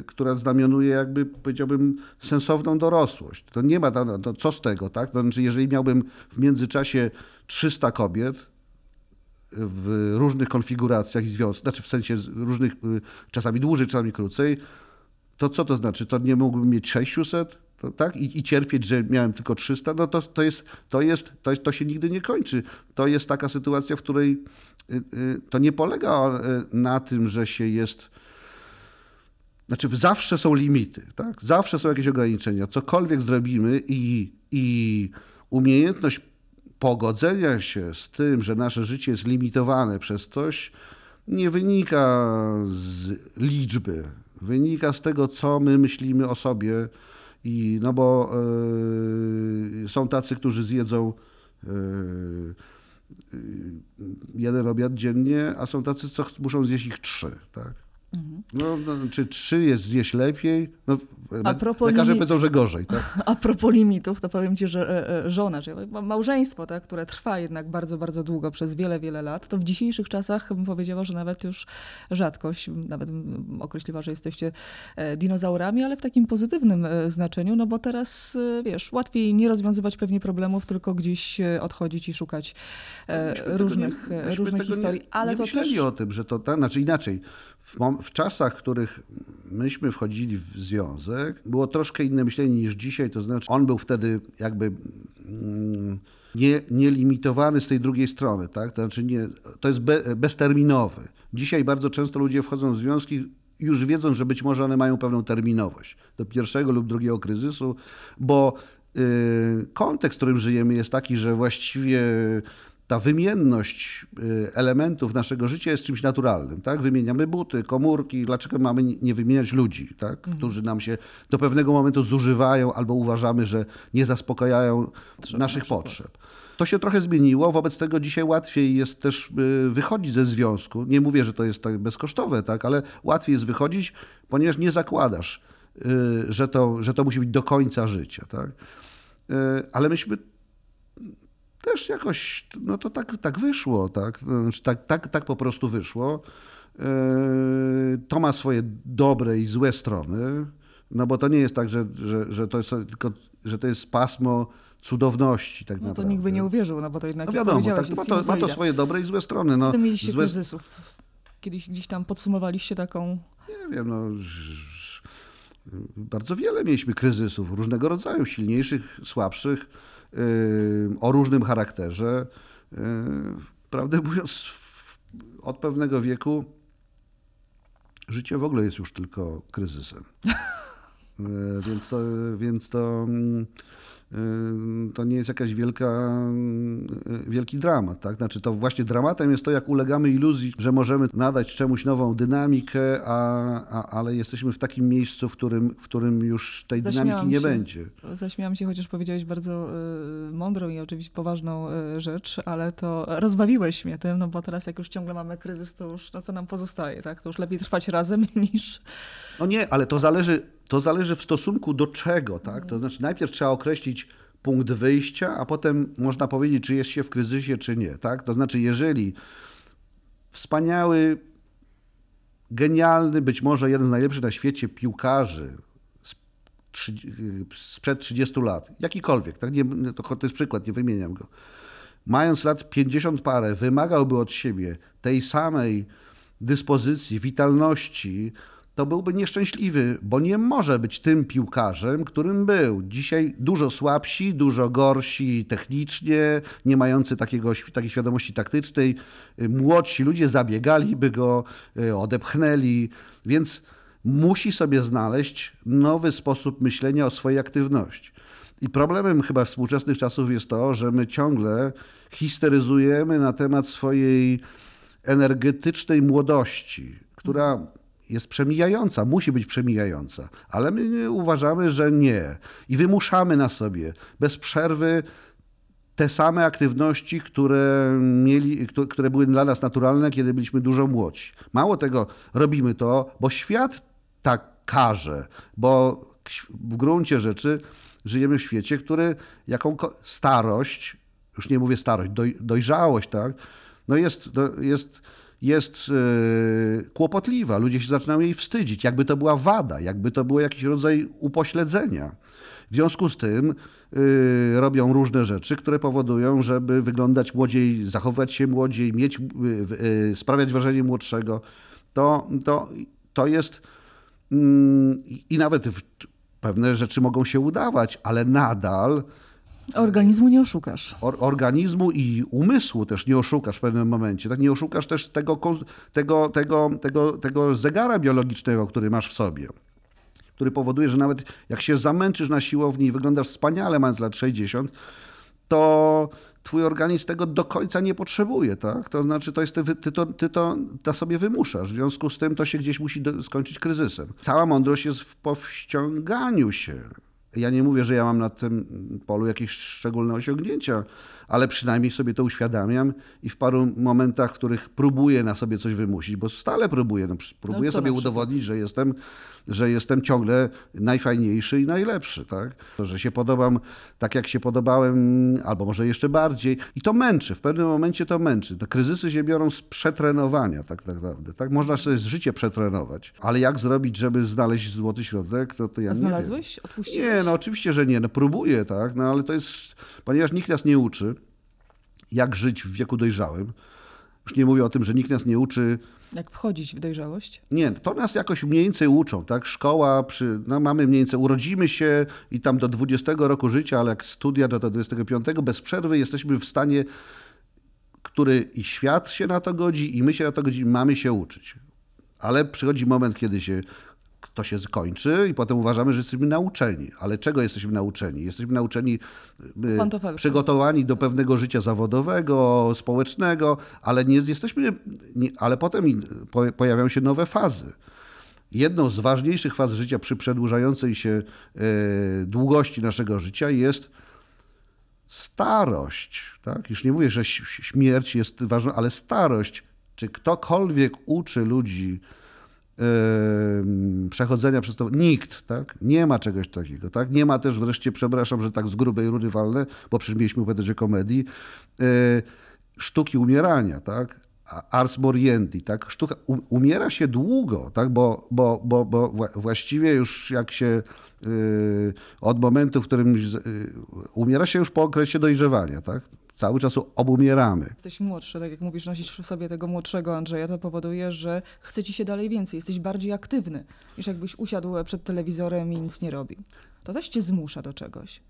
B: y, która znamionuje jakby powiedziałbym sensowną dorosłość. To nie ma, to co z tego, tak? To znaczy, jeżeli miałbym w międzyczasie 300 kobiet, w różnych konfiguracjach i związkach, znaczy w sensie różnych, y, czasami dłużej, czasami krócej, to co to znaczy? To nie mógłbym mieć 600? To, tak? I, I, cierpieć, że miałem tylko 300, no to, to, jest, to, jest, to, jest, to się nigdy nie kończy. To jest taka sytuacja, w której y, y, to nie polega e, na tym, że się jest. Znaczy, zawsze są limity, tak? zawsze są jakieś ograniczenia. Cokolwiek zrobimy i, i umiejętność pogodzenia się z tym, że nasze życie jest limitowane przez coś, nie wynika z liczby, wynika z tego, co my myślimy o sobie. I, no bo yy, są tacy, którzy zjedzą yy, jeden obiad dziennie, a są tacy, co muszą zjeść ich trzy. Tak? No, no, czy trzy jest gdzieś lepiej? No, a propos lekarze limit... powiedzą, że gorzej. Tak?
A: A propos limitów, to powiem ci, że e, e, żona, czyli małżeństwo, tak, które trwa jednak bardzo, bardzo długo, przez wiele, wiele lat, to w dzisiejszych czasach bym powiedziała, że nawet już rzadkość, nawet określiła, że jesteście e, dinozaurami, ale w takim pozytywnym znaczeniu, no bo teraz, wiesz, łatwiej nie rozwiązywać pewnie problemów, tylko gdzieś odchodzić i szukać myśmy różnych, nie, różnych historii. Nie, ale nie to też... o
B: tym, że to, tak, znaczy inaczej, w, czasach, w których myśmy wchodzili w związek, było troszkę inne myślenie niż dzisiaj, to znaczy on był wtedy jakby mm, nie, nielimitowany z tej drugiej strony, tak? to, znaczy nie, to jest be, bezterminowy. Dzisiaj bardzo często ludzie wchodzą w związki już wiedząc, że być może one mają pewną terminowość do pierwszego lub drugiego kryzysu, bo y, kontekst, w którym żyjemy, jest taki, że właściwie ta wymienność y, elementów naszego życia jest czymś naturalnym. Tak? Wymieniamy buty, komórki, dlaczego mamy nie wymieniać ludzi, tak? Mhm. którzy nam się do pewnego momentu zużywają albo uważamy, że nie zaspokajają Trzeba naszych potrzeb. To się trochę zmieniło, wobec tego dzisiaj łatwiej jest też y, wychodzić ze związku. Nie mówię, że to jest tak bezkosztowe, tak? ale łatwiej jest wychodzić, ponieważ nie zakładasz, y, że to, że to musi być do końca życia. Tak? Ale myśmy też jakoś, no to tak, tak wyszło, tak? Znaczy, tak, tak, tak po prostu wyszło. E, to ma swoje dobre i złe strony, no bo to nie jest tak, że, że, że, to, jest, tylko, że to jest pasmo cudowności tak no naprawdę.
A: to nikt by nie uwierzył, no bo to jednak, no wiadomo, tak, ma, to, ma to swoje dobre i złe strony. No, Kiedy mieliście złe... kryzysów? Kiedyś gdzieś tam podsumowaliście taką...
B: Nie wiem, no... Bardzo wiele mieliśmy kryzysów, różnego rodzaju, silniejszych, słabszych Y, o różnym charakterze. Y, prawdę mówiąc, od pewnego wieku życie w ogóle jest już tylko kryzysem. Y, więc to, więc to mm, to nie jest jakaś wielka, y, wielki dramat. Tak? Znaczy to właśnie dramatem jest to, jak ulegamy iluzji, że możemy nadać czemuś nową dynamikę, a, a, ale jesteśmy w takim miejscu, w którym, w którym już tej Zaśmiałam dynamiki nie się. będzie.
A: Zaśmiałam się, chociaż powiedziałeś bardzo y, mądrą i oczywiście poważną y, rzecz, ale to rozbawiłeś mnie tym, no bo teraz jak już ciągle mamy kryzys, to już no to nam pozostaje. Tak? To już lepiej trwać razem niż...
B: No nie, ale to zależy to zależy w stosunku do czego, tak? To mhm. znaczy najpierw trzeba określić punkt wyjścia, a potem można powiedzieć, czy jest się w kryzysie, czy nie, tak? To znaczy, jeżeli wspaniały, genialny, być może jeden z najlepszych na świecie piłkarzy sprzed 30 lat, jakikolwiek, tak? nie, to, to jest przykład, nie wymieniam go, mając lat 50 parę, wymagałby od siebie tej samej dyspozycji, witalności, to byłby nieszczęśliwy, bo nie może być tym piłkarzem, którym był. Dzisiaj dużo słabsi, dużo gorsi technicznie, nie mający takiego, takiej świadomości taktycznej. Młodsi ludzie zabiegaliby go, e, odepchnęli, więc musi sobie znaleźć nowy sposób myślenia o swojej aktywności. I problemem chyba współczesnych czasów jest to, że my ciągle histeryzujemy na temat swojej energetycznej młodości, która jest przemijająca, musi być przemijająca, ale my uważamy, że nie i wymuszamy na sobie bez przerwy te same aktywności, które, mieli, które były dla nas naturalne, kiedy byliśmy dużo młodzi. Mało tego, robimy to, bo świat tak każe, bo w gruncie rzeczy żyjemy w świecie, który jaką starość, już nie mówię starość, doj, dojrzałość, tak, no jest, jest jest e, kłopotliwa, ludzie się zaczynają jej wstydzić, jakby to była wada, jakby to było jakiś rodzaj upośledzenia. W związku z tym e, robią różne rzeczy, które powodują, żeby wyglądać młodziej, zachowywać się młodziej, mieć, e, sprawiać wrażenie młodszego. To, to, to jest mm, i nawet pewne rzeczy mogą się udawać, ale nadal Organizmu nie oszukasz. Or, organizmu i umysłu też nie oszukasz w pewnym momencie. Tak nie oszukasz też tego, tego, tego, tego, tego zegara biologicznego, który masz w sobie który powoduje, że nawet jak się zamęczysz na siłowni i wyglądasz wspaniale mając lat 60, to twój organizm tego do końca nie potrzebuje, tak? To znaczy, to jest ty, ty, to, ty to da sobie wymuszasz. W związku z tym to się gdzieś musi do, skończyć kryzysem. Cała mądrość jest w powściąganiu się ja nie mówię, że ja mam na tym polu jakieś szczególne osiągnięcia, ale przynajmniej sobie to uświadamiam i w paru momentach, w których próbuję na sobie coś wymusić, bo stale próbuję, no, no próbuję no, sobie udowodnić, że jestem, że jestem ciągle najfajniejszy i najlepszy, tak? Że się podobam tak, jak się podobałem, albo może jeszcze bardziej. I to męczy, w pewnym momencie to męczy. Te kryzysy się biorą z przetrenowania tak naprawdę, tak? Można sobie życie przetrenować, ale jak zrobić, żeby znaleźć złoty środek, to, to ja Znalazłeś? nie Znalazłeś? Odpuściłeś? Nie, no oczywiście, że nie. No próbuję, tak? No ale to jest, ponieważ nikt nas nie uczy, jak żyć w wieku dojrzałym. Już nie mówię o tym, że nikt nas nie uczy.
A: Jak wchodzić w dojrzałość?
B: Nie, to nas jakoś mniej więcej uczą, tak? Szkoła, przy, no mamy mniej więcej, urodzimy się i tam do 20 roku życia, ale jak studia do, do 25, bez przerwy jesteśmy w stanie, który i świat się na to godzi, i my się na to godzimy, mamy się uczyć. Ale przychodzi moment, kiedy się to się skończy i potem uważamy, że jesteśmy nauczeni. Ale czego jesteśmy nauczeni? Jesteśmy nauczeni y, przygotowani do pewnego życia zawodowego, społecznego, ale nie jesteśmy, nie, ale potem pojawiają się nowe fazy. Jedną z ważniejszych faz życia przy przedłużającej się y, długości naszego życia jest starość. Tak? Już nie mówię, że śmierć jest ważna, ale starość. Czy ktokolwiek uczy ludzi Yy, przechodzenia przez to. Nikt, tak? Nie ma czegoś takiego, tak? Nie ma też wreszcie, przepraszam, że tak z grubej rury walne, bo przecież mieliśmy powiedzieć komedii, yy, sztuki umierania, tak? Ars moriendi, tak? Sztuka umiera się długo, tak? Bo, bo, bo, bo właściwie już jak się yy, od momentu, w którym y, umiera się już po okresie dojrzewania, tak? cały czas obumieramy.
A: Jesteś młodszy, tak jak mówisz, nosisz w sobie tego młodszego Andrzeja, to powoduje, że chce ci się dalej więcej, jesteś bardziej aktywny niż jakbyś usiadł przed telewizorem i nic nie robił. To też cię zmusza do czegoś.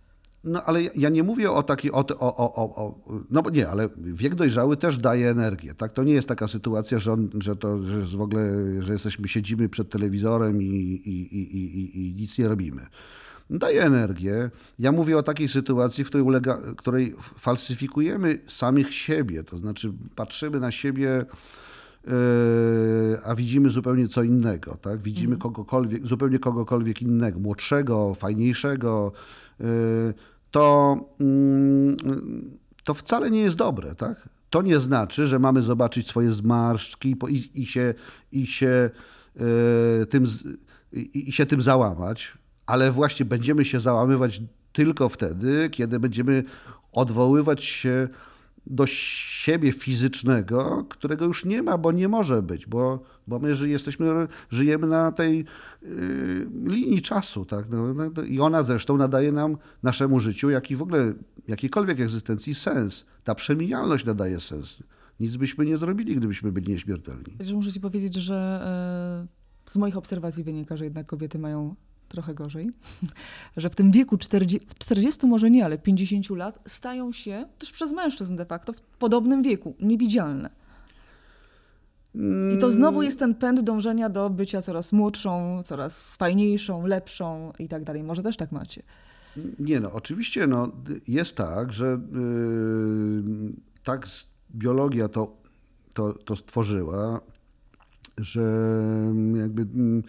B: No ale ja nie mówię o takiej, o, o, o, o, no bo nie, ale wiek dojrzały też daje energię, tak? To nie jest taka sytuacja, że, on, że to, że w ogóle, że jesteśmy, siedzimy przed telewizorem i, i, i, i, i nic nie robimy daje energię. Ja mówię o takiej sytuacji, w której, ulega, której falsyfikujemy samych siebie, to znaczy patrzymy na siebie e, a widzimy zupełnie co innego, tak? Widzimy mhm. kogokolwiek, zupełnie kogokolwiek innego, młodszego, fajniejszego, e, to, mm, to wcale nie jest dobre, tak? To nie znaczy, że mamy zobaczyć swoje zmarszczki i, i się, i się e, tym i, i się tym załamać, ale właśnie będziemy się załamywać tylko wtedy, kiedy będziemy odwoływać się do siebie fizycznego, którego już nie ma, bo nie może być, bo, bo my jesteśmy, żyjemy na tej yy, linii czasu. Tak? No, no, no, I ona zresztą nadaje nam, naszemu życiu, jak i w ogóle jakiejkolwiek egzystencji, sens. Ta przemijalność nadaje sens. Nic byśmy nie zrobili, gdybyśmy byli nieśmiertelni.
A: Muszę ci powiedzieć, że e, z moich obserwacji wynika, że jednak kobiety mają trochę gorzej, że w tym wieku 40, 40 może nie, ale 50 lat stają się też przez mężczyzn de facto w podobnym wieku niewidzialne.
B: I to mm. znowu jest
A: ten pęd dążenia do bycia coraz młodszą, coraz fajniejszą, lepszą i tak dalej. Może też tak macie.
B: Nie no, oczywiście no, jest tak, że yy, tak biologia to, to, to stworzyła, że jakby. Yy,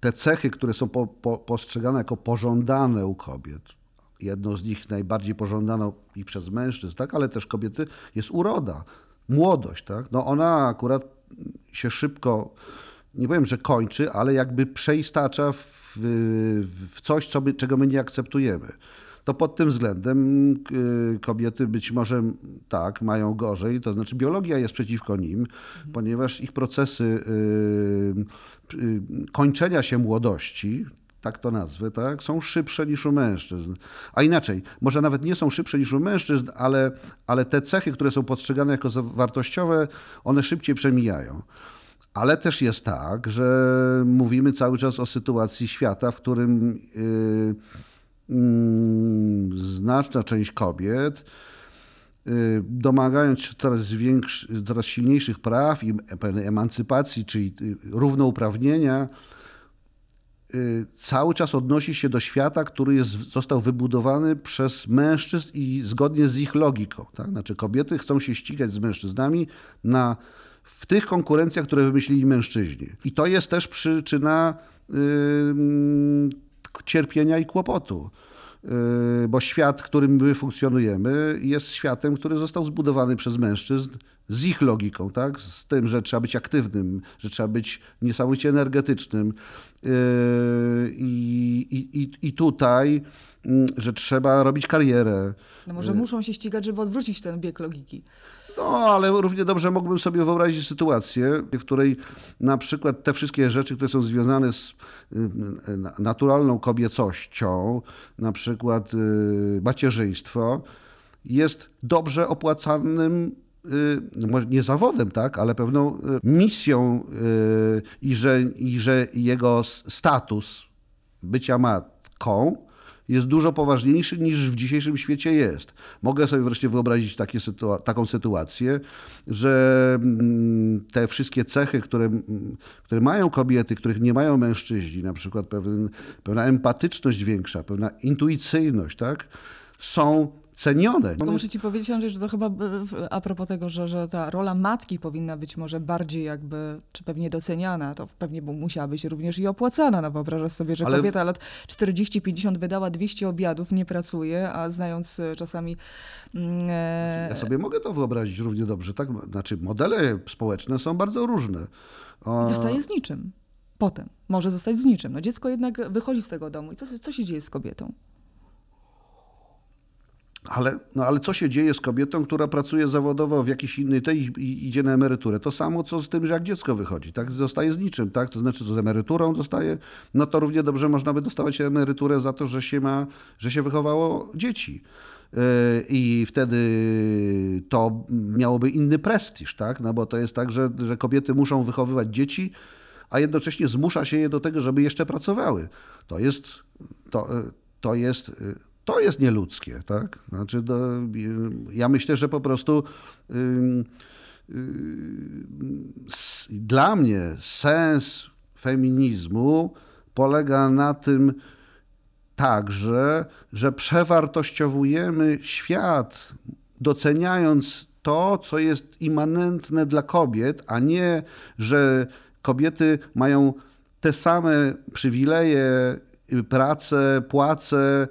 B: te cechy, które są po, po, postrzegane jako pożądane u kobiet, jedną z nich najbardziej pożądaną i przez mężczyzn, tak, ale też kobiety, jest uroda, młodość. Tak? No ona akurat się szybko, nie powiem, że kończy, ale jakby przeistacza w, w coś, co my, czego my nie akceptujemy to pod tym względem kobiety być może tak, mają gorzej, to znaczy biologia jest przeciwko nim, mhm. ponieważ ich procesy y, y, y, kończenia się młodości, tak to nazwę, tak, są szybsze niż u mężczyzn. A inaczej, może nawet nie są szybsze niż u mężczyzn, ale, ale te cechy, które są postrzegane jako wartościowe, one szybciej przemijają. Ale też jest tak, że mówimy cały czas o sytuacji świata, w którym. Yy, Mm, znaczna część kobiet, y, domagając się coraz, większy, coraz silniejszych praw i pewnej emancypacji, czyli y, równouprawnienia, y, cały czas odnosi się do świata, który jest, został wybudowany przez mężczyzn i zgodnie z ich logiką. Tak? Znaczy kobiety chcą się ścigać z mężczyznami na, w tych konkurencjach, które wymyślili mężczyźni. I to jest też przyczyna yy, cierpienia i kłopotu. Y, bo świat, którym my funkcjonujemy, jest światem, który został zbudowany przez mężczyzn z ich logiką, tak? z tym, że trzeba być aktywnym, że trzeba być niesamowicie energetycznym. Y, I, i, i tutaj mm, że trzeba robić karierę. No może y,
A: muszą się ścigać, żeby odwrócić ten bieg logiki.
B: No, ale równie dobrze mógłbym sobie wyobrazić sytuację, w której na przykład te wszystkie rzeczy, które są związane z y, naturalną kobiecością, na przykład y, macierzyństwo, jest dobrze opłacanym y, nie zawodem, tak, ale pewną misją i że, i że jego status bycia matką jest dużo poważniejszy niż w dzisiejszym świecie jest. Mogę sobie wreszcie wyobrazić sytua taką sytuację, że mm, te wszystkie cechy, które, mm, które mają kobiety, których nie mają mężczyźni, na przykład pewien, pewna empatyczność większa, pewna intuicyjność, tak, są cenione. Tylko muszę
A: ci powiedzieć, Andrzej, że to chyba e, a propos tego, że, że ta rola matki powinna być może bardziej jakby, czy pewnie doceniana, to pewnie musiała być również i opłacana. No wyobrażasz sobie, że Ale... kobieta lat 40-50 wydała 200 obiadów, nie pracuje, a znając e, czasami... Mm, e,
B: ja sobie mogę to wyobrazić równie dobrze. Tak? Znaczy modele społeczne są bardzo różne. A... Zostaje z
A: niczym potem. Może zostać z niczym. No dziecko jednak wychodzi z tego domu i co, co się dzieje z kobietą?
B: Ale, no ale co się dzieje z kobietą, która pracuje zawodowo w jakiejś innej tej i idzie na emeryturę? To samo, co z tym, że jak dziecko wychodzi, tak? Zostaje z niczym, tak? To znaczy, co z emeryturą dostaje, no to równie dobrze można by dostawać emeryturę za to, że się ma, że się wychowało dzieci e, i wtedy to miałoby inny prestiż, tak? No bo to jest tak, że, że kobiety muszą wychowywać dzieci, a jednocześnie zmusza się je do tego, żeby jeszcze pracowały. To jest, to, e, to jest e, to jest nieludzkie, tak? Znaczy, do, y, ja myślę, że po prostu yy, yy, s, dla mnie sens feminizmu polega na tym także, że przewartościowujemy świat, doceniając to, co jest immanentne dla kobiet, a nie, że kobiety mają te same przywileje, y, pracę, płace,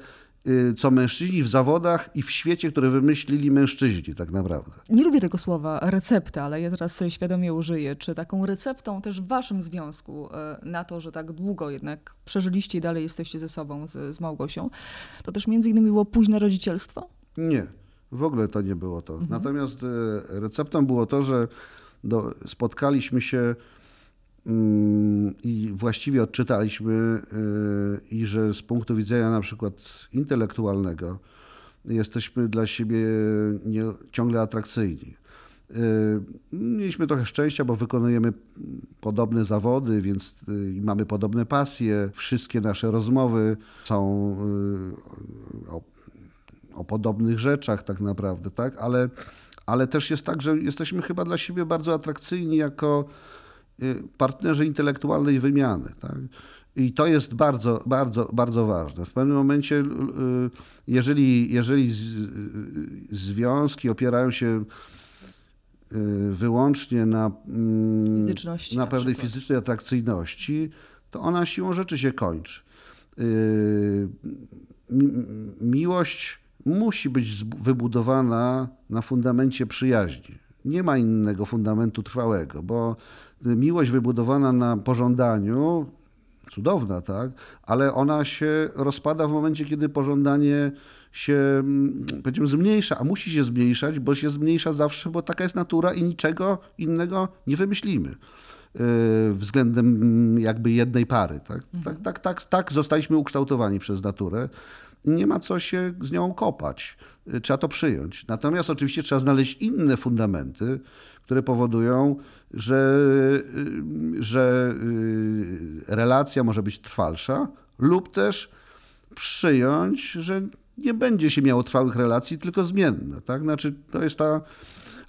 B: Y, co mężczyźni w zawodach i w świecie, który wymyślili mężczyźni tak naprawdę.
A: Nie lubię tego słowa recepta, ale ja teraz sobie świadomie użyję. Czy taką receptą też w waszym związku y, na to, że tak długo jednak przeżyliście i dalej jesteście ze sobą, z, z Małgosią, to też między innymi było późne rodzicielstwo?
B: Nie, w ogóle to nie było to. Mhm. Natomiast y, receptą było to, że do, spotkaliśmy się i właściwie odczytaliśmy y, i że z punktu widzenia na przykład intelektualnego jesteśmy dla siebie nie, ciągle atrakcyjni. Y, mieliśmy trochę szczęścia, bo wykonujemy podobne zawody, więc y, mamy podobne pasje. Wszystkie nasze rozmowy są o, o podobnych rzeczach tak naprawdę, tak? Ale, ale też jest tak, że jesteśmy chyba dla siebie bardzo atrakcyjni jako Y, partnerzy intelektualnej wymiany. Tak? I to jest bardzo, bardzo, bardzo ważne. W pewnym momencie, y, jeżeli, jeżeli y, związki opierają się wyłącznie na, mm, fizyczności, na pewnej na fizycznej atrakcyjności, to ona siłą rzeczy się kończy. Miłość musi być wybudowana na fundamencie przyjaźni. Nie ma innego fundamentu trwałego, bo miłość wybudowana na pożądaniu, cudowna, tak, ale ona się rozpada w momencie, kiedy pożądanie się, mm, powiedzmy, zmniejsza, a musi się zmniejszać, bo się zmniejsza zawsze, bo taka jest natura i niczego innego nie wymyślimy y, względem mm, jakby jednej pary. Tak, tak, mhm. tak, tak, tak zostaliśmy ukształtowani przez naturę nie ma co się z nią kopać. Y, trzeba to przyjąć. Natomiast oczywiście trzeba znaleźć inne fundamenty, które powodują, że, y, że y, relacja może być trwalsza, lub też przyjąć, że nie będzie się miało trwałych relacji, tylko zmienne. Tak? Znaczy, to jest ta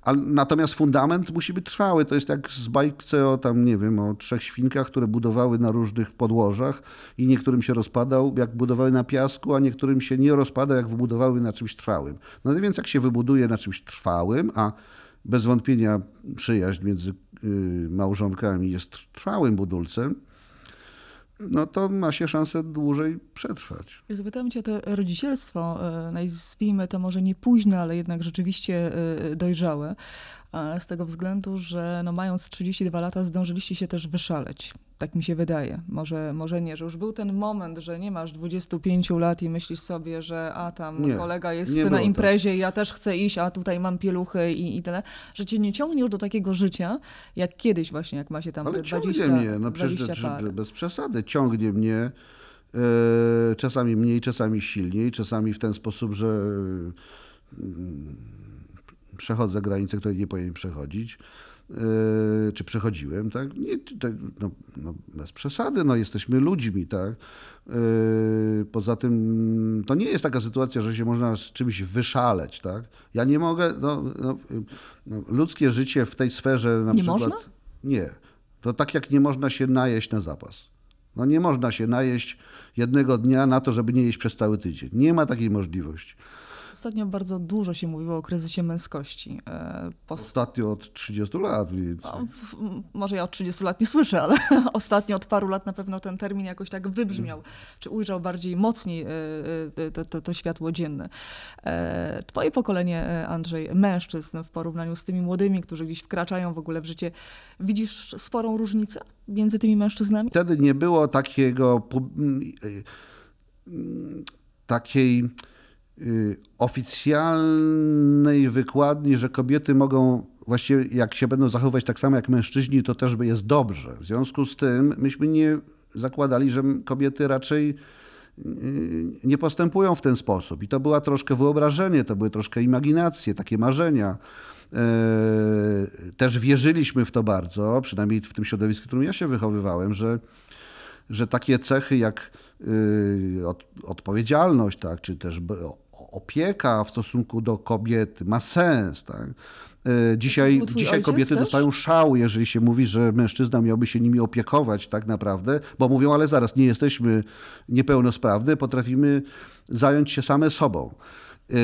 B: a, natomiast fundament musi być trwały. To jest jak z bajce o tam, nie wiem, o trzech świnkach, które budowały na różnych podłożach i niektórym się rozpadał, jak budowały na piasku, a niektórym się nie rozpadał, jak wybudowały na czymś trwałym. No więc jak się wybuduje na czymś trwałym, a bez wątpienia przyjaźń między y, małżonkami jest trwałym budulcem, no to ma się szansę dłużej przetrwać.
A: Zapytam cię o to rodzicielstwo, e, no nazwijmy to może nie późne, ale jednak rzeczywiście e, dojrzałe, z tego względu, że no mając 32 lata zdążyliście się też wyszaleć. Tak mi się wydaje. Może, może nie, że już był ten moment, że nie masz 25 lat i myślisz sobie, że a tam nie, kolega jest na tak. imprezie, tak. ja też chcę iść, a tutaj mam pieluchy i, i tyle. Że cię nie ciągnie już do takiego życia, jak kiedyś właśnie, jak ma się tam Ale 20 ciągnie mnie, no przecież
B: bez przesady, ciągnie mnie yy, czasami mniej, czasami silniej, czasami w ten sposób, że yy, przechodzę granicę, której nie powinien przechodzić. Y, czy przechodziłem, tak? Nie, no, no, bez przesady, no jesteśmy ludźmi, tak? Y, poza tym to nie jest taka sytuacja, że się można z czymś wyszaleć, tak? Ja nie mogę, no, no, no ludzkie życie w tej sferze na nie przykład... Można? Nie. To tak jak nie można się najeść na zapas. No nie można się najeść jednego dnia na to, żeby nie jeść przez cały tydzień. Nie ma takiej możliwości.
A: Ostatnio bardzo dużo się mówiło o kryzysie
B: męskości. E, pos... Ostatnio od 30 lat, więc. No,
A: może ja od 30 lat nie słyszę, ale ostatnio od paru lat na pewno ten termin jakoś tak wybrzmiał, mm. czy ujrzał bardziej mocniej e, e, to, to, to światło dzienne. Twoje pokolenie, Andrzej, mężczyzn w porównaniu z tymi młodymi, którzy gdzieś wkraczają w ogóle w życie, widzisz sporą różnicę między tymi mężczyznami?
B: Wtedy nie było takiego takiej Y, oficjalnej wykładni, że kobiety mogą właściwie jak się będą zachowywać tak samo jak mężczyźni, to też by jest dobrze. W związku z tym myśmy nie zakładali, że kobiety raczej y, nie postępują w ten sposób. I to była troszkę wyobrażenie, to były troszkę imaginacje, takie marzenia. E, też wierzyliśmy w to bardzo, przynajmniej w tym środowisku, w którym ja się wychowywałem, że, że takie cechy jak y, odpowiedzialność, tak, czy też opieka w stosunku do kobiet ma sens. Tak? E, dzisiaj, dzisiaj kobiety też? dostają szału, jeżeli się mówi, że mężczyzna miałby się nimi opiekować tak naprawdę, bo mówią, ale zaraz, nie jesteśmy niepełnosprawni, potrafimy zająć się same sobą. E,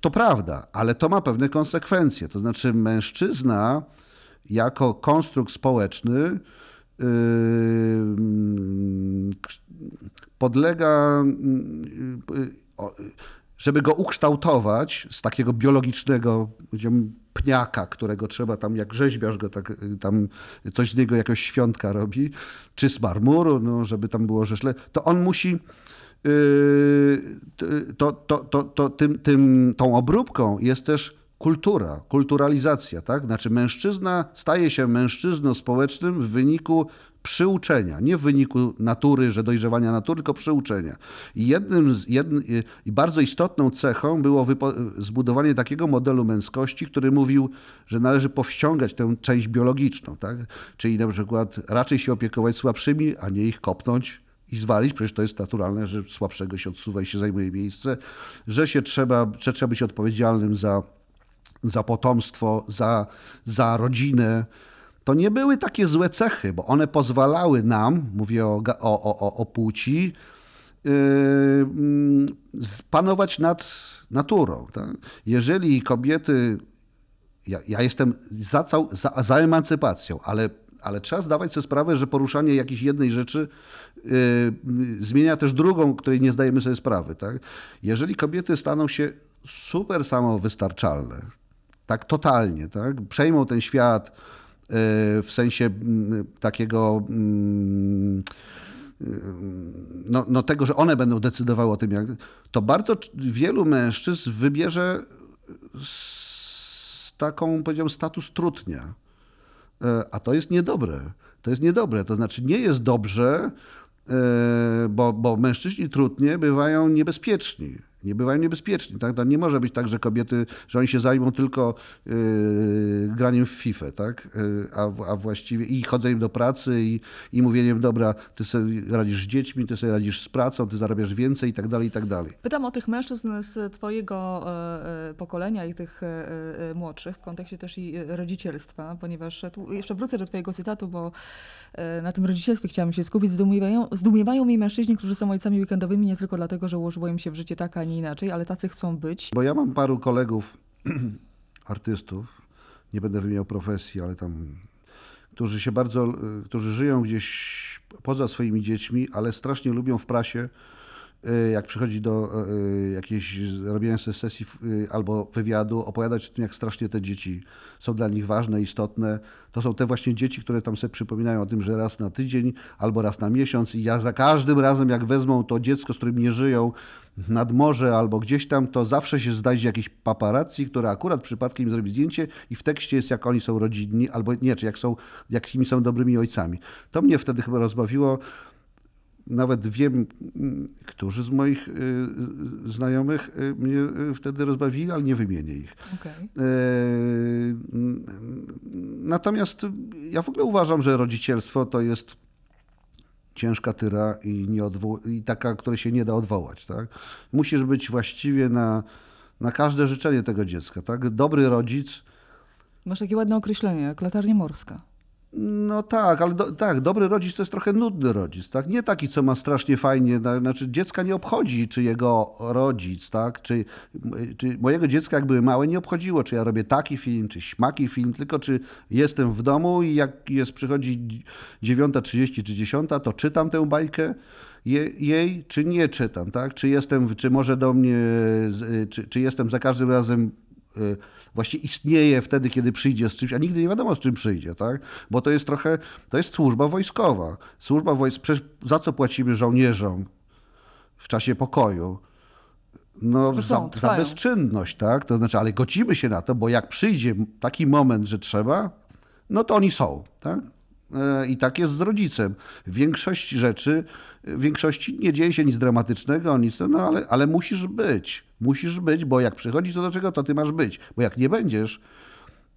B: to prawda, ale to ma pewne konsekwencje. To znaczy mężczyzna jako konstrukt społeczny e, podlega żeby go ukształtować z takiego biologicznego pniaka, którego trzeba tam, jak rzeźbiarz go, tak, y, tam coś z niego jakoś świątka robi, czy z marmuru, no, żeby tam było rzeźle, to on musi yy, to, to, to, to, tym, tym, tą obróbką jest też kultura, kulturalizacja, tak? Znaczy mężczyzna staje się mężczyzną społecznym w wyniku przyuczenia, nie w wyniku natury, że dojrzewania natury, tylko przyuczenia. I jednym z, y, i bardzo istotną cechą było zbudowanie takiego modelu męskości, który mówił, że należy powściągać tę część biologiczną, tak? czyli na przykład raczej się opiekować słabszymi, a nie ich kopnąć i zwalić, przecież to jest naturalne, że słabszego się odsuwa i się zajmuje miejsce, że się trzeba, że trzeba być odpowiedzialnym za, za potomstwo, za, za rodzinę, to nie były takie złe cechy, bo one pozwalały nam, mówię o, o, o, o płci, yy, mm, panować nad naturą. Tak? Jeżeli kobiety, ja, ja jestem za, cał, za, za emancypacją, ale ale trzeba zdawać sobie sprawę, że poruszanie jakiejś jednej rzeczy yy, zmienia też drugą, której nie zdajemy sobie sprawy. Tak? Jeżeli kobiety staną się super samowystarczalne, tak totalnie, tak? przejmą ten świat, Y, w sensie mm, takiego mm, y, no, no tego, że one będą decydowały o tym, jak, to bardzo wielu mężczyzn wybierze taką, powiedziałbym, status trutnia. E, a to jest niedobre. To jest niedobre. To znaczy nie jest dobrze, e, bo, bo mężczyźni trutnie bywają niebezpieczni nie bywają niebezpieczni. Tak? No, nie może być tak, że kobiety, że oni się zajmą tylko yy, graniem w FIFA, tak? Yy, a, a właściwie i chodzeniem do pracy i, i mówieniem, dobra, ty sobie radzisz z dziećmi, ty sobie radzisz z pracą, ty zarabiasz więcej i tak dalej, i tak dalej.
A: Pytam o tych mężczyzn z twojego yy, pokolenia i tych e, młodszych w kontekście też i rodzicielstwa, ponieważ tu jeszcze wrócę do twojego cytatu, bo na tym rodzicielstwie chciałam się skupić. Zdumiewają, zdumiewają mi mężczyźni, którzy są ojcami weekendowymi nie tylko dlatego, że ułożyło im się w życie taka, nie inaczej, ale tacy chcą być.
B: Bo ja mam paru kolegów artystów, nie będę wymieniał profesji, ale tam, którzy się bardzo, którzy żyją gdzieś poza swoimi dziećmi, ale strasznie lubią w prasie Y, jak przychodzi do y, y, jakiejś robienia sesji albo wywiadu, opowiadać o tym, jak strasznie te dzieci są dla nich ważne, istotne. To są te właśnie dzieci, które tam sobie przypominają o tym, że raz na tydzień albo raz na miesiąc i ja za każdym razem, jak wezmą to dziecko, z którym nie żyją, nad morze albo gdzieś tam, to zawsze się zdaje jakiś paparazzi, który akurat przypadkiem zrobi zdjęcie i w tekście jest, jak oni są rodzinni, albo nie, czy jak są, jakimi są dobrymi ojcami. To mnie wtedy chyba rozbawiło. Nawet wiem, którzy z moich y, y, znajomych y, mnie wtedy rozbawili, ale nie wymienię ich. Okay. E, natomiast ja w ogóle uważam, że rodzicielstwo to jest ciężka tyra i, nie odwo- i taka, której się nie da odwołać. Tak? Musisz być właściwie na, na każde życzenie tego dziecka. Tak? Dobry rodzic.
A: Masz takie ładne określenie, jak latarnia morska.
B: No tak, ale do, tak, dobry rodzic to jest trochę nudny rodzic, tak? Nie taki, co ma strasznie fajnie, znaczy dziecka nie obchodzi, czy jego rodzic, tak? Czy, czy mojego dziecka, jak były małe, nie obchodziło, czy ja robię taki film, czy śmaki film, tylko czy jestem w domu i jak jest, przychodzi 9.30 czy 10, to czytam tę bajkę, jej, czy nie czytam, tak? Czy jestem, czy może do mnie, y, czy, czy jestem za każdym razem y, właśnie istnieje wtedy, kiedy przyjdzie z czymś, a nigdy nie wiadomo z czym przyjdzie, tak? Bo to jest trochę, to jest służba wojskowa. Służba wojskowa, za co płacimy żołnierzom w czasie pokoju? no, są, za, za, bezczynność, tak? To znaczy, ale godzimy się na to, bo jak przyjdzie taki moment, że trzeba, no to oni są, tak? E, i tak jest z rodzicem. Większość rzeczy, e, w większości nie dzieje się nic dramatycznego, nic, no ale, ale musisz być. Musisz być, bo jak przychodzi co do czego, to ty masz być. Bo jak nie będziesz,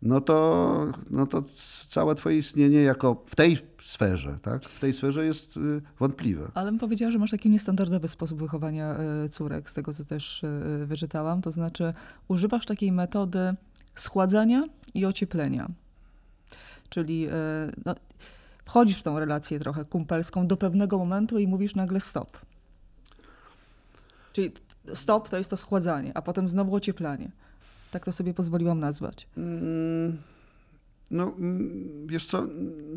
B: no to, no to całe twoje istnienie jako w tej sferze, tak? W tej sferze jest e, wątpliwe.
A: Ale bym powiedziała, że masz taki niestandardowy sposób wychowania córek, z tego co też wyczytałam. To znaczy używasz takiej metody schładzania i ocieplenia. Czyli e, no, wchodzisz w tą relację trochę kumpelską do pewnego momentu i mówisz nagle stop. Czyli stop to jest to schładzanie, a potem znowu ocieplanie. Tak to sobie pozwoliłam
B: nazwać. Mm, no, mm, wiesz co,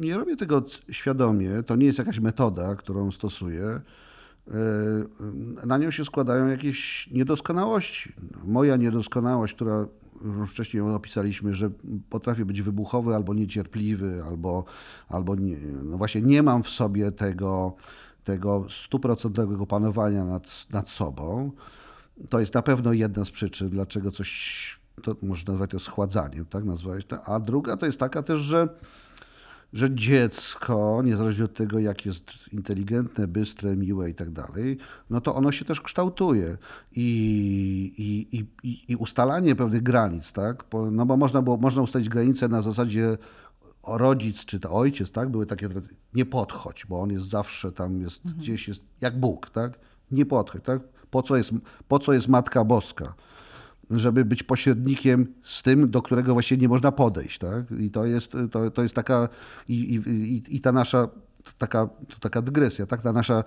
B: nie robię tego świadomie. To nie jest jakaś metoda, którą stosuję. E, na nią się składają jakieś niedoskonałości. No, moja niedoskonałość, która już wcześniej opisaliśmy, że potrafię być wybuchowy albo niecierpliwy, albo, albo nie, no właśnie nie mam w sobie tego, tego stuprocentowego panowania nad, nad sobą. To jest na pewno jedna z przyczyn, dlaczego coś, to można nazwać to schładzaniem, tak nazwałeś. A druga to jest taka też, że że dziecko, niezależnie od tego, jak jest inteligentne, bystre, miłe i tak dalej, no to ono się też kształtuje. I, i, i, i ustalanie pewnych granic, tak? No bo można, było, można ustalić granice na zasadzie rodzic czy to ojciec, tak? Były takie, nie podchodź, bo on jest zawsze tam, jest mhm. gdzieś jest, jak Bóg, tak? Nie podchodź, tak? Po co jest, po co jest Matka Boska? żeby być pośrednikiem z tym, do którego właśnie nie można podejść. Tak? I to jest, to, to jest taka i, i, i ta nasza taka, taka dygresja, tak? ta nasza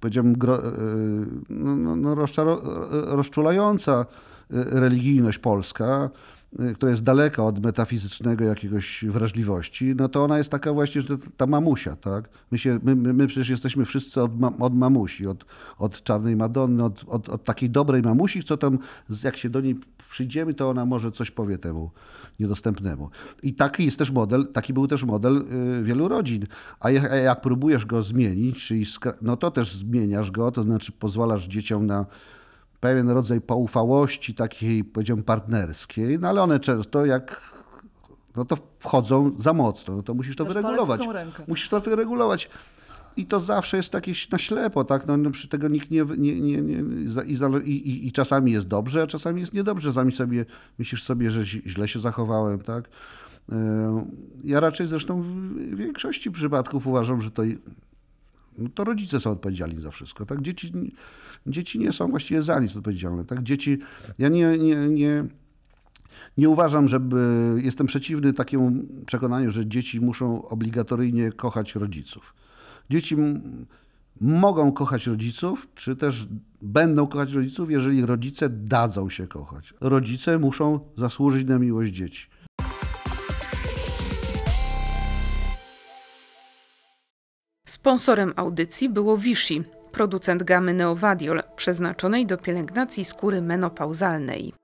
B: powiedziałbym gro, e, no, no, no e, rozczulająca e, religijność polska, Y, która jest daleka od metafizycznego jakiegoś wrażliwości, no to ona jest taka właśnie, że ta mamusia, tak? My, się, my, my przecież jesteśmy wszyscy od, ma, od mamusi, od, od czarnej Madonny, od, od, od, takiej dobrej mamusi, co tam, jak się do niej przyjdziemy, to ona może coś powie temu niedostępnemu. I taki jest też model, taki był też model y, wielu rodzin. A jak, jak próbujesz go zmienić, czyli no to też zmieniasz go, to znaczy pozwalasz dzieciom na pewien rodzaj poufałości takiej, powiedziałbym, partnerskiej, no ale one często jak no to wchodzą za mocno, no to musisz to Też wyregulować. Musisz to wyregulować. I to zawsze jest takie na ślepo, tak? No, no przy tego nikt nie. nie, nie, nie i, i, i, czasami jest dobrze, a czasami jest niedobrze. Sami sobie myślisz sobie, że źle się zachowałem, tak? E, ja raczej zresztą w większości przypadków uważam, że to no to rodzice są odpowiedzialni za wszystko. Tak? Dzieci, dzieci nie są właściwie za nic odpowiedzialne. Tak? Dzieci, ja nie, nie, nie, nie uważam, żeby. Jestem przeciwny takiemu przekonaniu, że dzieci muszą obligatoryjnie kochać rodziców. Dzieci mogą kochać rodziców, czy też będą kochać rodziców, jeżeli rodzice dadzą się kochać. Rodzice muszą zasłużyć na miłość dzieci.
A: Sponsorem audycji było Vichy, producent gamy Neovadiol przeznaczonej do pielęgnacji skóry menopauzalnej.